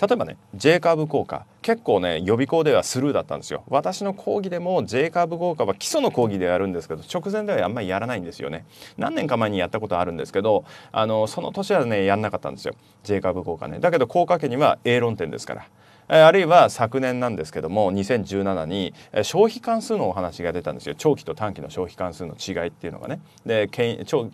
例えばね J カーブ効果結構ね予備校ではスルーだったんですよ私の講義でも J カーブ効果は基礎の講義でやるんですけど直前ではあんまりやらないんですよね何年か前にやったことあるんですけどあのその年はねやんなかったんですよ J カーブ効果ねだけど効果家には A 論点ですからあるいは昨年なんですけども2017に消費関数のお話が出たんですよ長期と短期の消費関数の違いっていうのがねで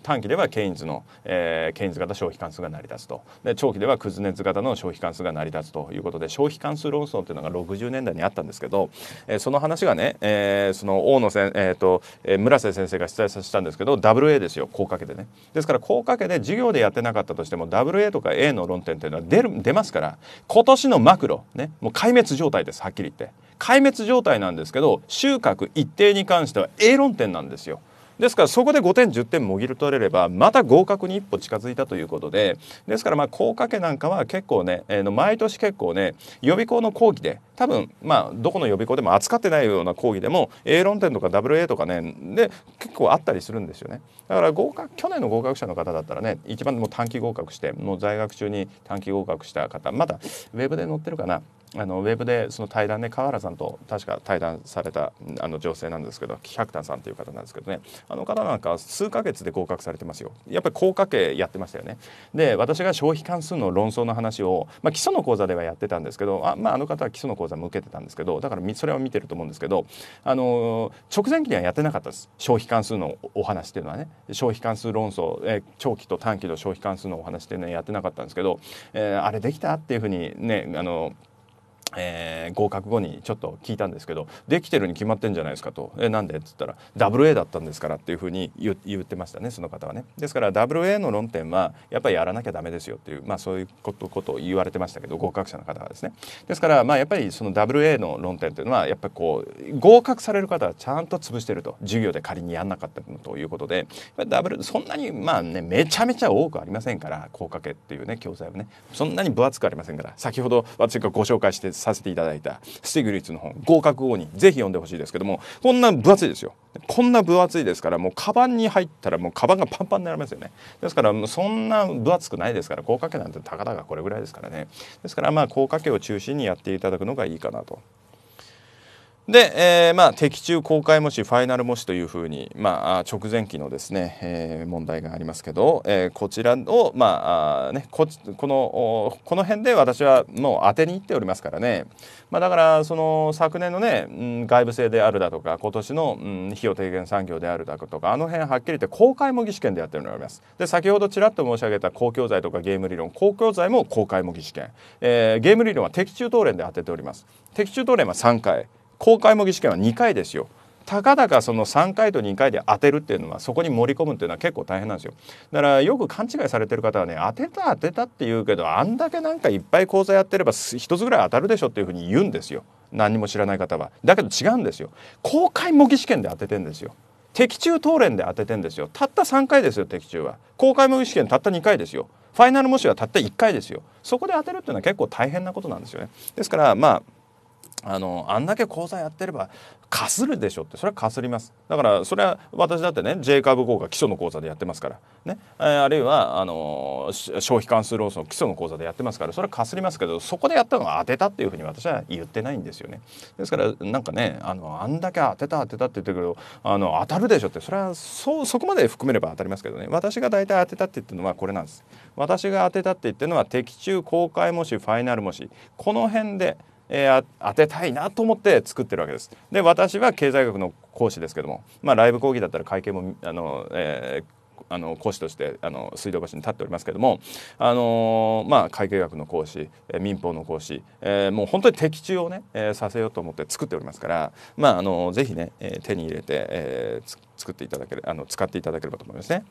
短期ではケインズの、えー、ケインズ型消費関数が成り立つとで長期ではクズネズ型の消費関数が成り立つということで消費関数論争っていうのが60年代にあったんですけど、えー、その話がね、えー、その大野先、えーとえー、村瀬先生が出題させたんですけど WA ですよこうかけてね。ですからこうかけて授業でやってなかったとしても WA とか A の論点っていうのは出る出ますから今年のマクロねもう壊滅状態ですはっきり言って壊滅状態なんですけど収穫一定に関しては A 論点なんですよですからそこで5点10点もぎ取れればまた合格に一歩近づいたということでですからまあ高架家なんかは結構ね、えー、毎年結構ね予備校の講義で多分まあどこの予備校でも扱ってないような講義でも A 論点とか WA とかねで結構あったりするんですよねだから合格去年の合格者の方だったらね一番もう短期合格してもう在学中に短期合格した方まだウェブで載ってるかなあのウェブでその対談で川原さんと確か対談されたあの女性なんですけど百田さんという方なんですけどねあの方なんか数ヶ月で合格されてますよやっぱり高家計やってましたよねで私が消費関数の論争の話を、まあ、基礎の講座ではやってたんですけどあ,、まあ、あの方は基礎の講座も受けてたんですけどだからそれを見てると思うんですけどあの直前期にはやってなかったです消費関数のお話っていうのはね消費関数論争え長期と短期の消費関数のお話っていうのはやってなかったんですけど、えー、あれできたっていうふうにねあのえー、合格後にちょっと聞いたんですけど「できてるに決まってんじゃないですか」と「えなんで?」っつったら「WA だったんですから」っていうふうに言ってましたねその方はね。ですから WA の論点はやっぱりやらなきゃダメですよっていう、まあ、そういうことことを言われてましたけど合格者の方はですね。ですから、まあ、やっぱりその WA の論点というのはやっぱりこう合格される方はちゃんと潰してると授業で仮にやんなかったということで W そんなにまあねめちゃめちゃ多くありませんから高掛けっていうね教材はねそんなに分厚くありませんから先ほど私がご紹介してさせていただいたスティグリッツの本「合格後にぜひ読んでほしいですけどもこんな分厚いですよこんな分厚いですからもうカバンに入ったらもうカバンがパンパンになりますよねですからそんな分厚くないですから高掛けなんてたかだかこれぐらいですからねですからまあ高掛けを中心にやっていただくのがいいかなとで、えー、まあ、的中公開模試ファイナル模試というふうに、まあ、直前期のですね、えー、問題がありますけど、えー、こちらを、まあね、ここのこの辺で私はもう当てにいっておりますからね、まあ、だからその昨年のね、うん、外部制であるだとか今年の、うん、費用低減産業であるだとかあの辺はっきり言って公開模擬試験でやってるのがあります。で先ほどちらっと申し上げた公共財とかゲーム理論公共財も公開模擬試験、えー、ゲーム理論は的中答練で当てております。的中答練は3回公開模擬試験は2回ですよ。たかだかその3回と2回で当てるっていうのはそこに盛り込むっていうのは結構大変なんですよだからよく勘違いされてる方はね当てた当てたって言うけどあんだけなんかいっぱい講座やってれば一つぐらい当たるでしょっていうふうに言うんですよ何も知らない方はだけど違うんですよ公開模擬試験で当ててんですよ的中答練で当ててんですよたった3回ですよ的中は公開模擬試験たった2回ですよファイナル模試はたった1回ですよそこで当てるっていうのは結構大変なことなんですよねですからまああのあんだけ口座やってればかするでしょってそれはかすりますだからそれは私だってね J 株効果基礎の口座でやってますからねあるいはあの消費関数労組基礎の口座でやってますからそれはかすりますけどそこでやったのは当てたっていうふうに私は言ってないんですよねですからなんかねあのあんだけ当てた当てたって言ってるけどあの当たるでしょってそれはそうそこまで含めれば当たりますけどね私が大体当てたって言ってるのはこれなんです私が当てたって言ってるのは的中公開模試ファイナル模試この辺でえー、当てたいなと思って作ってるわけです。で私は経済学の講師ですけども、まあ、ライブ講義だったら会計もあの、えーあの講師としてあの水道橋に立っておりますけども、あのー、まあ、会計学の講師、え民法の講師、えー、もう本当に的中をね、えー、させようと思って作っておりますから、まああのー、ぜひね、え手に入れて、え作っていただけるあの使っていただければと思いますね。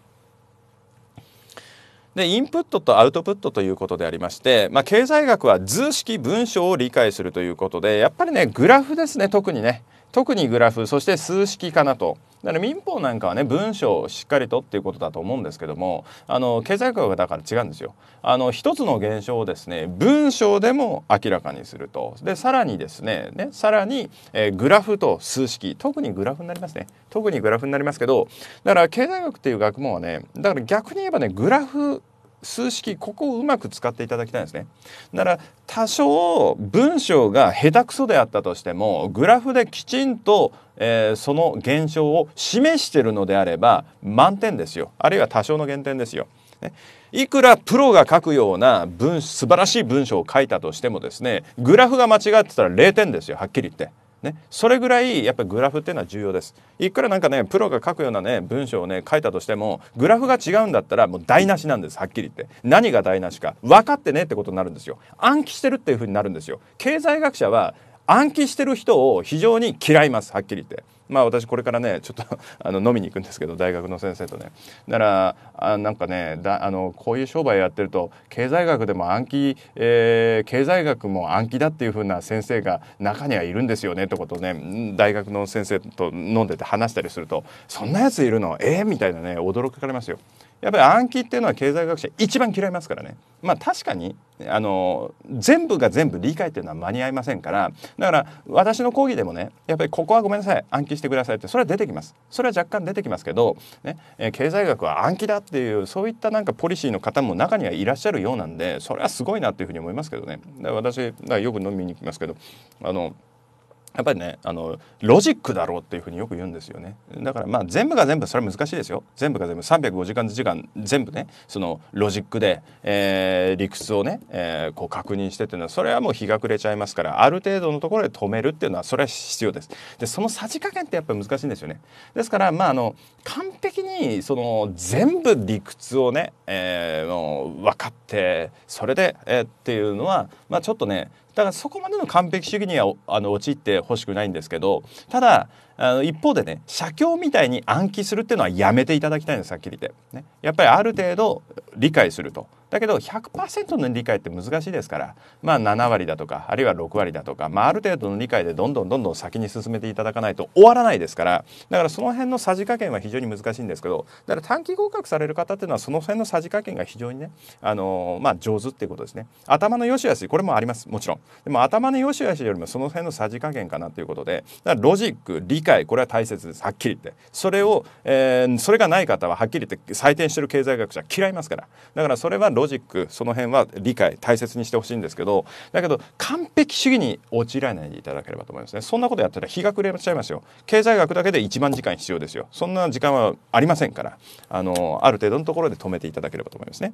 でインプットとアウトプットということでありまして、まあ、経済学は図式文章を理解するということでやっぱりねグラフですね特にね特にグラフそして数式かなとだから民法なんかはね文章をしっかりとっていうことだと思うんですけどもあの経済学がだから違うんですよ。あの一つの現象をですね文章でも明らかにするとでさらにですねねさらに、えー、グラフと数式特にグラフになりますね特にグラフになりますけどだから経済学っていう学問はねだから逆に言えばねグラフ数式ここをうまく使っていただきたいんですね。なら多少文章が下手くそであったとしてもグラフできちんと、えー、その現象を示してるのであれば満点ですよあるいは多少の減点ですよ。ね、いくらプロが書くような文素晴らしい文章を書いたとしてもですねグラフが間違ってたら0点ですよはっきり言って。ね、それぐらいやっぱりグラフっていうのは重要ですいくらなんかねプロが書くようなね文章をね書いたとしてもグラフが違うんだったらもう台無しなんですはっきり言って何が台無しか分かってねってことになるんですよ暗記してるっていうふうになるんですよ経済学者は暗記してる人を非常に嫌いますはっきり言ってまあ私これからねちょっと あの飲みに行くんですけど大学の先生とねならあなんかねだあのこういう商売やってると経済学でも暗記、えー、経済学も暗記だっていう風な先生が中にはいるんですよねってことをね大学の先生と飲んでて話したりするとそんなやついるのえー、みたいなね驚かれますよ。やっぱり暗記っていうのは経済学者一番嫌いますからね。まあ確かにあの全部が全部理解っていうのは間に合いませんからだから私の講義でもねやっぱりここはごめんなさい暗記してくださいってそれは出てきますそれは若干出てきますけど、ね、え経済学は暗記だっていうそういったなんかポリシーの方も中にはいらっしゃるようなんでそれはすごいなっていうふうに思いますけどねだから私だからよく飲みに行きますけどあのやっぱりねあのロジックだろうっていうふうによく言うんですよねだからまあ全部が全部それは難しいですよ全部が全部350時間時間全部ねそのロジックで、えー、理屈をね、えー、こう確認してっていうのはそれはもう日が暮れちゃいますからある程度のところで止めるっていうのはそれは必要ですでそのさじ加減ってやっぱり難しいんですよねですからまああの完璧にその全部理屈をね、えー、もう分かってそれで、えー、っていうのはまあちょっとねだからそこまでの完璧主義にはあの陥ってほしくないんですけどただあの一方でね写経みたいに暗記するっていうのはやめていただきたいんですはっきり言って、ね、やっぱりある程度理解するとだけど100%の理解って難しいですからまあ7割だとかあるいは6割だとか、まあ、ある程度の理解でどんどんどんどん先に進めていただかないと終わらないですからだからその辺のさじ加減は非常に難しいんですけどだから短期合格される方っていうのはその辺のさじ加減が非常にねあのー、まあ上手っていうことですね頭の良し悪しこれもありますもちろんでも頭の良し悪しよりもその辺のさじ加減かなということでだからロジック理解これは大切ですはっきり言ってそれを、えー、それがない方ははっきり言って採点してる経済学者嫌いますからだからそれはロジックその辺は理解大切にしてほしいんですけどだけど完璧主義に陥らないでいただければと思いますねそんなことやったら日が暮れちゃいますよ経済学だけで1万時間必要ですよそんな時間はありませんからあのある程度のところで止めていただければと思いますね。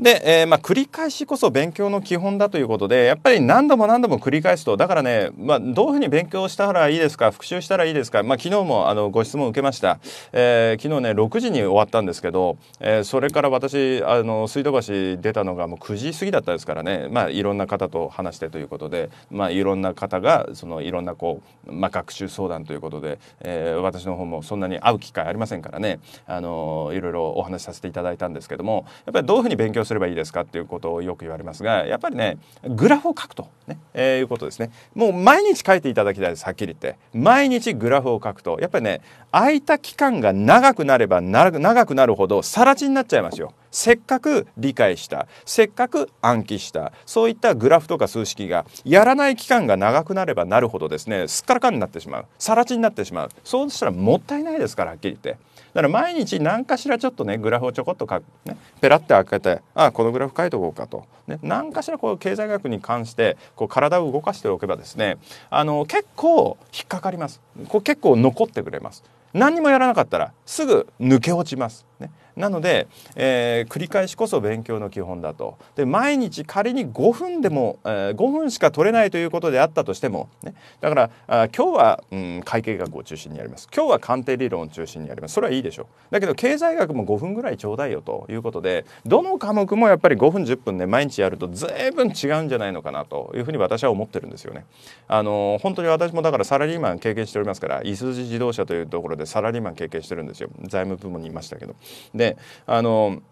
で、えー、まあ、繰り返しこそ勉強の基本だということでやっぱり何度も何度も繰り返すとだからね、まあ、どういうふうに勉強したらいいですか復習したらいいですか、まあ、昨日もあのご質問を受けました、えー、昨日ね6時に終わったんですけど、えー、それから私あの水道橋出たのがもう9時過ぎだったですからね、まあ、いろんな方と話してということで、まあ、いろんな方がそのいろんなこう、まあ、学習相談ということで、えー、私の方もそんなに会う機会ありませんからねあのいろいろお話しさせていただいたんですけどもやっぱりどういうふうに勉強すればいいですかっていうことをよく言われますがやっぱりねグラフを書くとね、えー、いうことですねもう毎日書いていただきたいですはっきり言って毎日グラフを書くとやっぱりね空いた期間が長くなれば長くなるほど更地になっちゃいますよせっかく理解したせっかく暗記したそういったグラフとか数式がやらない期間が長くなればなるほどですねすっからかんになってしまう更地になってしまうそうしたらもったいないですからはっきり言って。だから毎日何かしらちょっとねグラフをちょこっとか、ね、ペラッて開けてあこのグラフ書いとこうかと、ね、何かしらこう経済学に関してこう体を動かしておけばですねあの結構引っかかりますこう結構残ってくれます何もやらなかったらすぐ抜け落ちます、ね、なので、えー、繰り返しこそ勉強の基本だとで毎日仮に5分でも、えー、5分しか取れないということであったとしても、ね、だからあ今日は、うん、会計学を中心にやります今日は鑑定理論を中心にやりますそれはいいでしょうだけど経済学も5分ぐらいちょうだいよということでどの科目もやっぱり5分10分で、ね、毎日やると随分違うんじゃないのかなというふうに私は思ってるんですよね。あの本当に私もだからサラリーマン経験しておりますからいす自動車というところでサラリーマン経験してるんですよ財務部門にいましたけど。であの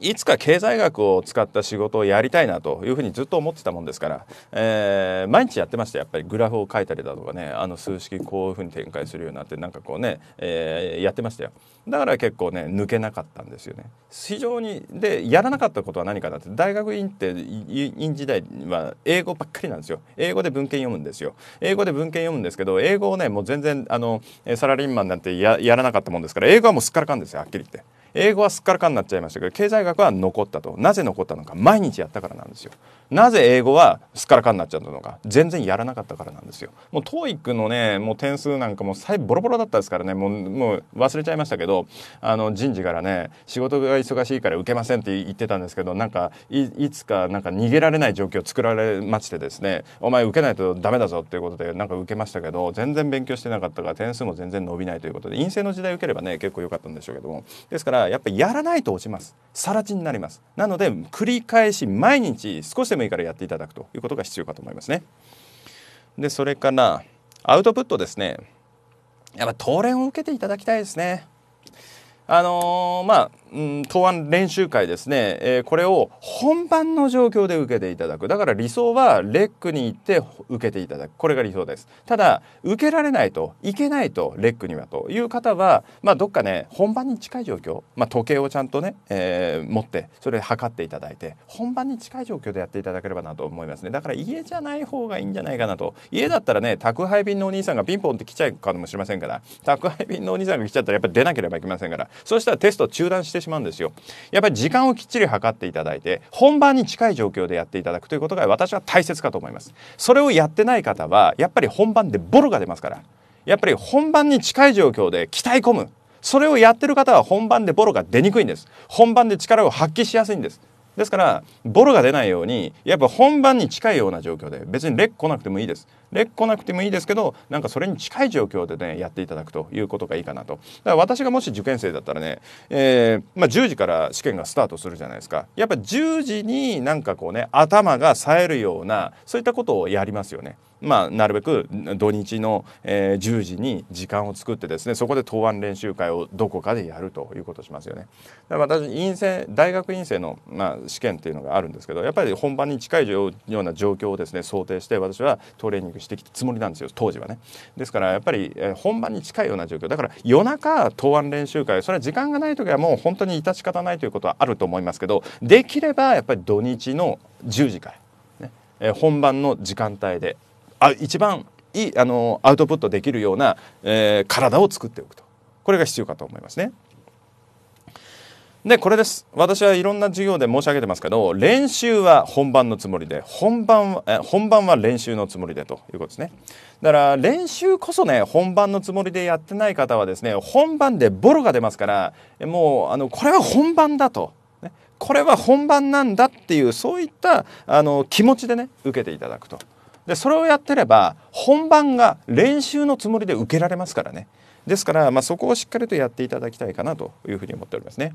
いつか経済学を使った仕事をやりたいなというふうにずっと思ってたもんですから、えー、毎日やってましたやっぱりグラフを書いたりだとかねあの数式こういうふうに展開するようになってなんかこうね、えー、やってましたよ。だから結構ね抜けなかったんですよね。非常にでやらなかったことは何かだって大学院って院時代は英語ばっかりなんですよ。英語で文献読むんですよ。英語で文献読むんですけど英語をねもう全然あのサラリーマンなんてやらなかったもんですから英語はもうすっからかんですよはっきり言って。英語はすっからかんになっちゃいましたけど経済学は残ったとなぜ残ったのか毎日やったからなんですよなぜ英語はすっからかになっちゃったのか全然やらなかったからなんですよもう TOEIC のねもう点数なんかもうボロボロだったですからねもうもう忘れちゃいましたけどあの人事からね仕事が忙しいから受けませんって言ってたんですけどなんかいつかなんか逃げられない状況を作られましてですねお前受けないとダメだぞっていうことでなんか受けましたけど全然勉強してなかったから点数も全然伸びないということで陰性の時代受ければね結構良かったんでしょうけどもですからやっぱりやらないと落ちます更地になりますなので繰り返し毎日少しでももいいからやっていただくということが必要かと思いますね。でそれからアウトプットですねやっぱ当連を受けていただきたいですね。あのー、まあうん答案練習会ですね、えー、これを本番の状況で受けていただくだから理想はレックに行って受けていただくこれが理想ですただ受けられないといけないとレックにはという方は、まあ、どっかね本番に近い状況、まあ、時計をちゃんとね、えー、持ってそれ測っていただいて本番に近い状況でやっていただければなと思いますねだから家じゃない方がいいんじゃないかなと家だったらね宅配便のお兄さんがピンポンって来ちゃうかもしれませんから宅配便のお兄さんが来ちゃったらやっぱり出なければいけませんからそうしたらテスト中断してしまうんですよやっぱり時間をきっちり測っていただいて本番に近い状況でやっていただくということが私は大切かと思いますそれをやってない方はやっぱり本番でボロが出ますからやっぱり本番に近い状況で鍛え込むそれをやってる方は本番でボロが出にくいんです本番で力を発揮しやすいんですですからボロが出ないようにやっぱ本番に近いような状況で別にレック来なくてもいいですレック来なくてもいいですけどなんかそれに近い状況でねやっていただくということがいいかなとだから私がもし受験生だったらね、えー、まあ、10時から試験がスタートするじゃないですかやっぱ10時になんかこうね頭が冴えるようなそういったことをやりますよね。まあ、なるべく土日の、えー、10時に時間を作ってですねそこで答案練習会をどこかでやるということしますよね。だから私陰生大学院生の、まあ、試験っていうのがあるんですけどやっぱり本番に近いような状況をですね想定して私はトレーニングしてきたつもりなんですよ当時はね。ですからやっぱり、えー、本番に近いような状況だから夜中答案練習会それは時間がない時はもう本当に致し方ないということはあると思いますけどできればやっぱり土日の10時から、ねえー、本番の時間帯であ一番いいあのアウトプットできるような、えー、体を作っておくとこれが必要かと思いますね。でこれです私はいろんな授業で申し上げてますけど練習は本番のつもりで本番は本番は練習のつもりでということですねだから練習こそね本番のつもりでやってない方はですね本番でボロが出ますからもうあのこれは本番だと、ね、これは本番なんだっていうそういったあの気持ちでね受けていただくとでそれをやってれば本番が練習のつもりで受けられますからねですから、まあ、そこをしっかりとやっていただきたいかなというふうに思っておりますね。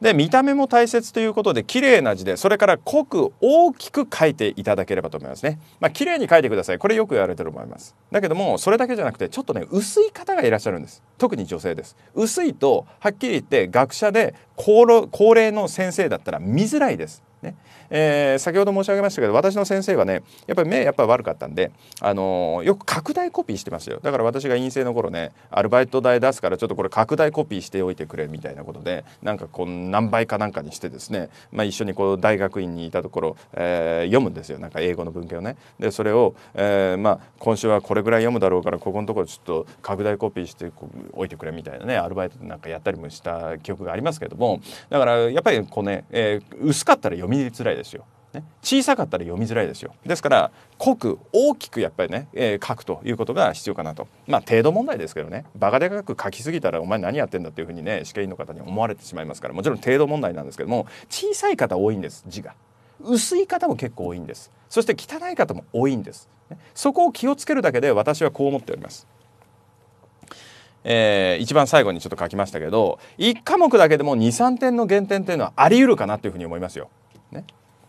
で見た目も大切ということで綺麗な字でそれから濃く大きく書いていただければと思いますね。まあ綺麗に書いてくださいこれよく言われてると思います。だけどもそれだけじゃなくてちょっとね薄い方がいらっしゃるんです特に女性です。薄いとはっきり言って学者で高齢の先生だったら見づらいです。ねえー、先ほど申し上げましたけど私の先生はねやっぱり目やっぱり悪かったんで、あのー、よく拡大コピーしてますよだから私が院生の頃ねアルバイト代出すからちょっとこれ拡大コピーしておいてくれみたいなことでなんかこう何倍かなんかにしてですね、まあ、一緒にこう大学院にいたところ、えー、読むんですよなんか英語の文献をね。でそれを、えー、まあ、今週はこれぐらい読むだろうからここのところちょっと拡大コピーしておいてくれみたいなねアルバイトなんかやったりもした記憶がありますけどもだからやっぱりこうね、え薄かったら読みみづらいですよ。ね、小さかったら読みづらいですよですから濃く大きくやっぱりね、えー、書くということが必要かなとまあ程度問題ですけどねバカでかく書きすぎたらお前何やってんだっていうふうにね試験員の方に思われてしまいますからもちろん程度問題なんですけども小さい方多いんです字が薄い方も結構多いんですそして汚い方も多いんです、ね、そこを気をつけるだけで私はこう思っておりますえー、一番最後にちょっと書きましたけど1科目だけでも23点の減点っていうのはあり得るかなというふうに思いますよ。ね、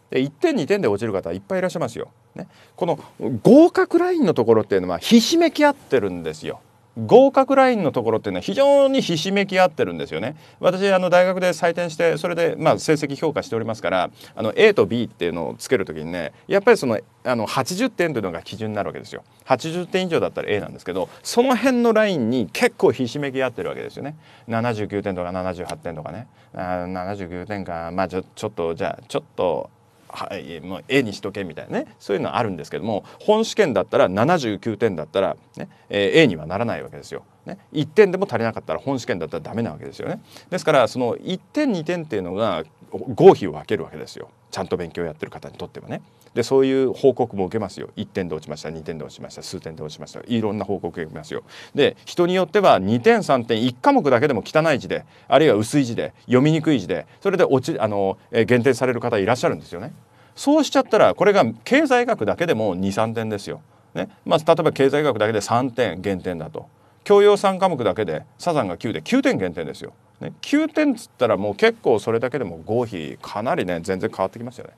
で1点2点で落ちる方いっぱいいらっしゃいますよ。ね、この合格ラインのところっていうのはひしめき合ってるんですよ。合格ラインのところっていうのは非常にひしめき合ってるんですよね。私あの大学で採点してそれでまあ成績評価しておりますからあの A と B っていうのをつける時にねやっぱりそのあの80点というのが基準になるわけですよ。80点以上だったら A なんですけどその辺のラインに結構ひしめき合ってるわけですよね。79点とか78点とかねあ79点かまあちょちょっとじゃあちょっとはい、もう A にしとけみたいなねそういうのはあるんですけども本試験だったら79点だったらね、えー、A にはならないわけですよ。ね、1点でも足りなかったら本試験だったらダメなわけですよね。ですからその1点2点っていうのが合否を分けるわけですよ。ちゃんと勉強やってる方にとってはねでそういう報告も受けますよ1点で落ちました2点で落ちました数点で落ちましたいろんな報告を受けますよで人によっては2点3点1科目だけでも汚い字であるいは薄い字で読みにくい字でそれで落ちあの、え減点される方いらっしゃるんですよねそうしちゃったらこれが経済学だけでも23点ですよ、ねまあ、例えば経済学だけで3点減点だと。教養3科目だけでサザンが9で9点減点ですよ。ね、9点っつったらもう結構それだけでも合否かなりね全然変わってきますよね。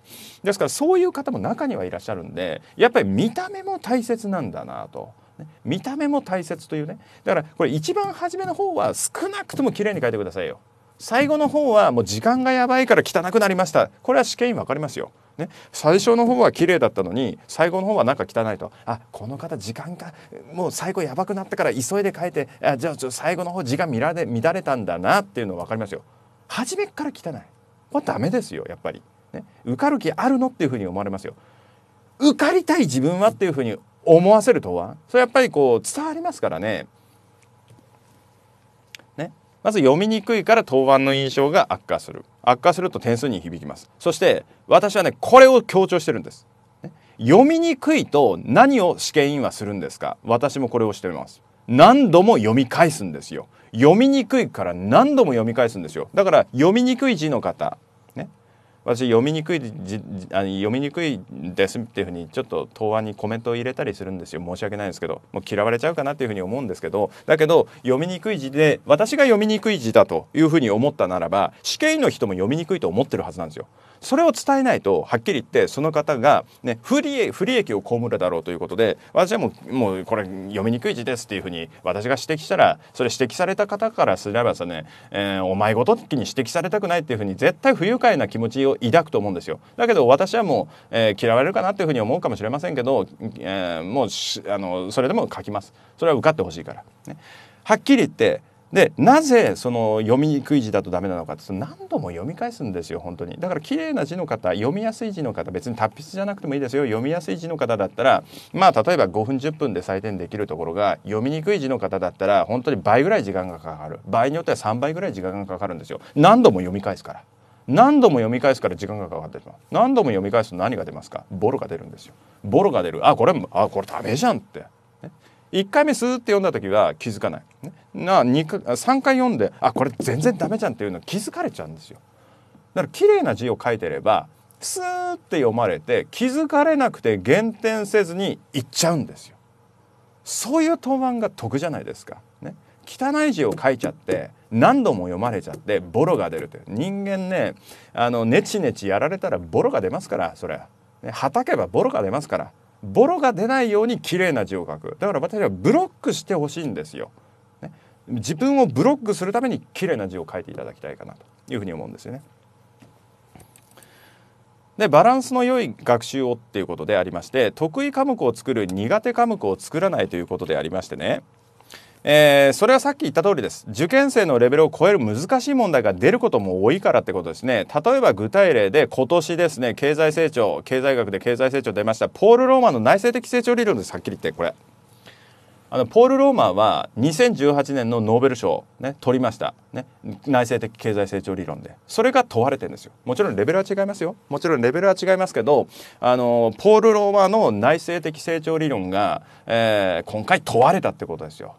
ですからそういう方も中にはいらっしゃるんでやっぱり見た目も大切なんだなと。ね、見た目も大切というねだからこれ一番初めの方は少なくとも綺麗に書いてくださいよ。最後の方はもう時間がやばいから汚くなりましたこれは試験員分かりますよ。ね、最初の方は綺麗だったのに最後の方はなんか汚いとあこの方時間かもう最後やばくなったから急いで書いてあじゃあ最後の方時間乱れ乱れたんだなっていうの分かりますよ。初めから汚いこれダメですよやっぱり、ね、受かる気あるのっていうふうに思われますよ。受かりたい自分はっていうふうに思わせる答案それやっぱりこう伝わりますからねまず読みにくいから答案の印象が悪化する悪化すると点数に響きますそして私はねこれを強調してるんです読みにくいと何を試験委員はするんですか私もこれをしてます何度も読み返すんですよ読みにくいから何度も読み返すんですよだから読みにくい字の方私読みにくいあ読みにくいですっていうふうにちょっと答案にコメントを入れたりするんですよ申し訳ないんですけどもう嫌われちゃうかなっていうふうに思うんですけどだけど読みにくい字で私が読みにくい字だというふうに思ったならば死刑の人も読みにくいと思ってるはずなんですよ。それを伝えないとはっきり言ってその方が、ね、不利不利益を被るだろうということで私はもうもうこれ読みにくい字ですっていうふうに私が指摘したらそれ指摘された方からすればですね、えー、お前ごときに指摘されたくないっていうふうに絶対不愉快な気持ちを抱くと思うんですよ。だけど私はもう、えー、嫌われるかなっていうふうに思うかもしれませんけど、えー、もうあのそれでも書きます。それは受かってほしいから。ね、はっきり言ってでなぜその読みにくい字だとダメなのかって何度も読み返すんですよ本当にだから綺麗な字の方読みやすい字の方別に達筆じゃなくてもいいですよ読みやすい字の方だったらまあ例えば5分10分で採点できるところが読みにくい字の方だったら本当に倍ぐらい時間がかかる場合によっては3倍ぐらい時間がかかるんですよ何度も読み返すから何度も読み返すから時間がかかってしまう何度も読み返すと何が出ますかボロが出るんですよボロが出るあこれあこれダメじゃんって、ね、1回目スーって読んだ時は気づかない、ねな3回読んであこれ全然ダメじゃんっていうの気づかれちゃうんですよ。だから綺麗な字を書いてればスーって読まれて気づかれなくて減点せずにいっちゃうんですよ。そういう答案が得じゃないですか。ね、汚い字を書いちゃって何度も読まれちゃってボロが出るという人間ねあのネチネチやられたらボロが出ますからそれは、ね、はたけばボロが出ますからボロが出ないように綺麗な字を書くだから私はブロックしてほしいんですよ。自分をブロックするために綺麗な字を書いていただきたいかなというふうに思うんですよね。でバランスの良い学習をっていうことでありまして得意科目を作る苦手科目を作らないということでありましてね、えー、それはさっき言った通りです受験生のレベルを超える難しい問題が出ることも多いからってことですね例えば具体例で今年ですね経済成長経済学で経済成長出ましたポール・ローマンの内政的成長理論ですはっきり言ってこれ。あのポール・ローマーは2018年のノーベル賞を、ね、取りました、ね、内政的経済成長理論でそれが問われてるんですよもちろんレベルは違いますよもちろんレベルは違いますけどあのポール・ローマーの内政的成長理論が、えー、今回問われたってことですよ。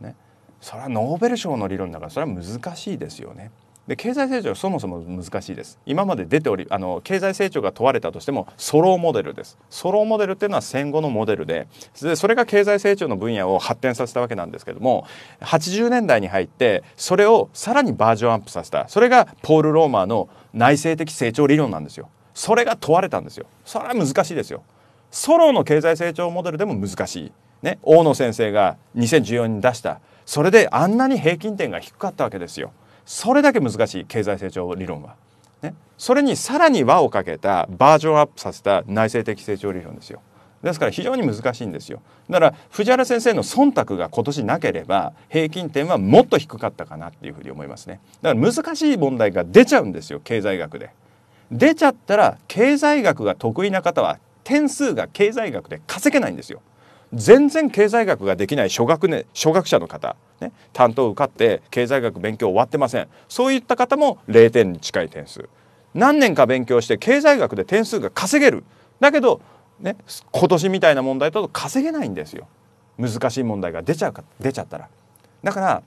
ね、それはノーベル賞の理論だからそれは難しいですよね。で経済成長はそもそも難しいです今まで出ておりあの経済成長が問われたとしてもソローモデルですソローモデルっていうのは戦後のモデルででそれが経済成長の分野を発展させたわけなんですけども80年代に入ってそれをさらにバージョンアップさせたそれがポール・ローマーの内政的成長理論なんですよそれが問われたんですよそれは難しいですよソロの経済成長モデルでも難しいね大野先生が2014年に出したそれであんなに平均点が低かったわけですよそれだけ難しい経済成長理論は。ね、それにさらに輪をかけたバージョンアップさせた内政的成長理論ですよ。ですから非常に難しいんですよだから藤原先生の忖度が今年なければ平均点はもっと低かったかなっていうふうに思いますねだから難しい問題が出ちゃうんですよ経済学で出ちゃったら経済学が得意な方は点数が経済学で稼げないんですよ全然経済学ができない初学,、ね、初学者の方ね、担当受かって経済学勉強終わってませんそういった方も0点に近い点数何年か勉強して経済学で点数が稼げるだけど、ね、今年みたいな問題だと稼げないんですよ難しい問題が出ちゃうか出ちゃったら。だから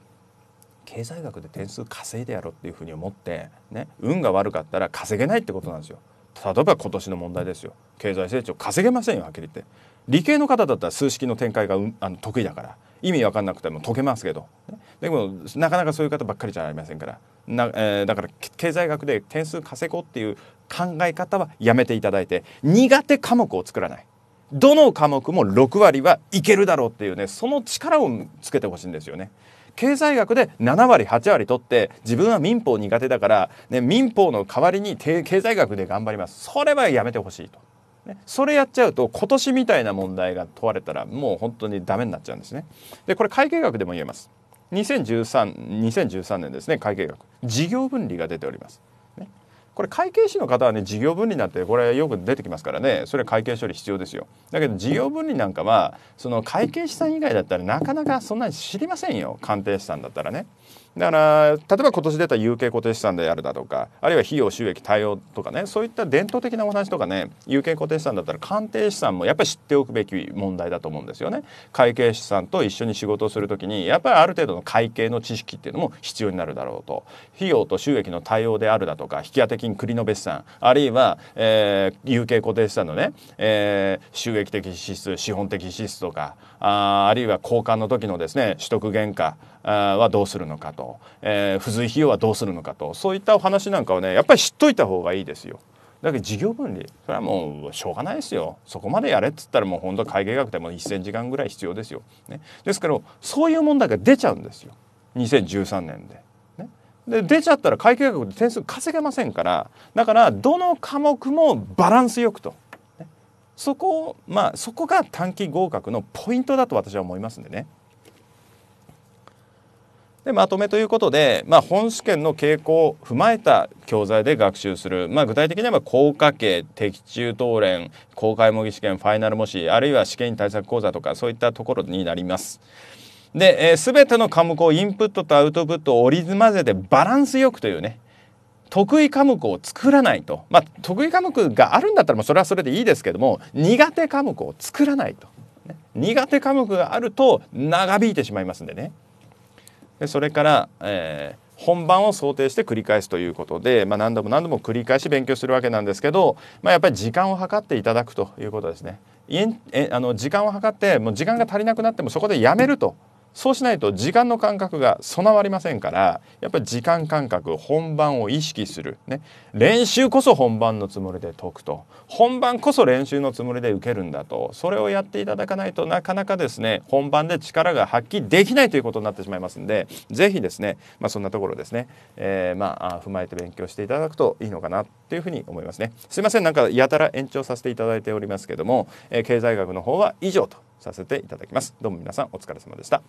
経済学で点数稼いでやろうっていうふうに思って、ね、運が悪かったら稼げないってことなんですよ。例えば今年の問題ですよ経済成長稼げませんよはっきり言って理系の方だったら数式の展開があの得意だから意味わかんなくても解けますけどでもなかなかそういう方ばっかりじゃありませんからな、えー、だから経済学で点数稼ごうっていう考え方はやめていただいて苦手科目を作らないどの科目も6割はいけるだろうっていうねその力をつけてほしいんですよね。経済学で7割8割取って自分は民法苦手だから、ね、民法の代わりに経済学で頑張りますそれはやめてほしいと。それやっちゃうと今年みたいな問題が問われたらもう本当にダメになっちゃうんですね。でこれ会計学でも言えます。2013, 2013年ですね会計学事業分離が出ております。ね、これ会計士の方はね事業分離なんてこれよく出てきますからねそれは会計処理必要ですよだけど事業分離なんかはその会計士さん以外だったらなかなかそんなに知りませんよ鑑定士さんだったらねだから例えば今年出た有形固定資産であるだとかあるいは費用収益対応とかねそういった伝統的なお話とかね有形固定資産だったら鑑定資産もやっぱり知っておくべき問題だと思うんですよね。会計資産と一緒に仕事をする時にやっぱりある程度の会計の知識っていうのも必要になるだろうと費用と収益の対応であるだとか引き当て金繰り延べ資産あるいは、えー、有形固定資産のね、えー、収益的支出資本的支出とかああるいは交換の時のですね取得原価はどうするのかと、えー、付随費用はどうするのかとそういったお話なんかはねやっぱり知っといた方がいいですよ。だけど事業分離それはもうしょうがないですよそこまでやれっつったらもう本当会計学でも1,000時間ぐらい必要ですよ。ね、ですからそういう問題が出ちゃうんですよ2013年で。ね、で出ちゃったら会計学で点数稼げませんからだからどの科目もバランスよくと。ね、そこまあそこが短期合格のポイントだと私は思いますんでね。でまとめということで、まあ、本試験の傾向を踏まえた教材で学習する、まあ、具体的には効果形的中答練公開模擬試験ファイナル模試あるいは試験対策講座とかそういったところになります。で、えー、全ての科目をインプットとアウトプットを織り交ぜてバランスよくというね得意科目を作らないと、まあ、得意科目があるんだったらもうそれはそれでいいですけども苦手科目を作らないと、ね、苦手科目があると長引いてしまいますんでね。でそれから、えー、本番を想定して繰り返すということで、まあ、何度も何度も繰り返し勉強するわけなんですけど、まあ、やっぱり時間を計っていただくということですね。えあの時間を計ってもう時間が足りなくなってもそこでやめるとそうしないと時間の感覚が備わりませんからやっぱり時間感覚本番を意識する、ね、練習こそ本番のつもりで解くと本番こそ練習のつもりで受けるんだとそれをやっていただかないとなかなかですね本番で力が発揮できないということになってしまいますんで是非ですね、まあ、そんなところですね、えー、まあ踏まえて勉強していただくといいのかなというふうに思いますね。すいませんなんかやたら延長させていただいておりますけども、えー、経済学の方は以上とさせていただきますどうも皆さんお疲れ様でした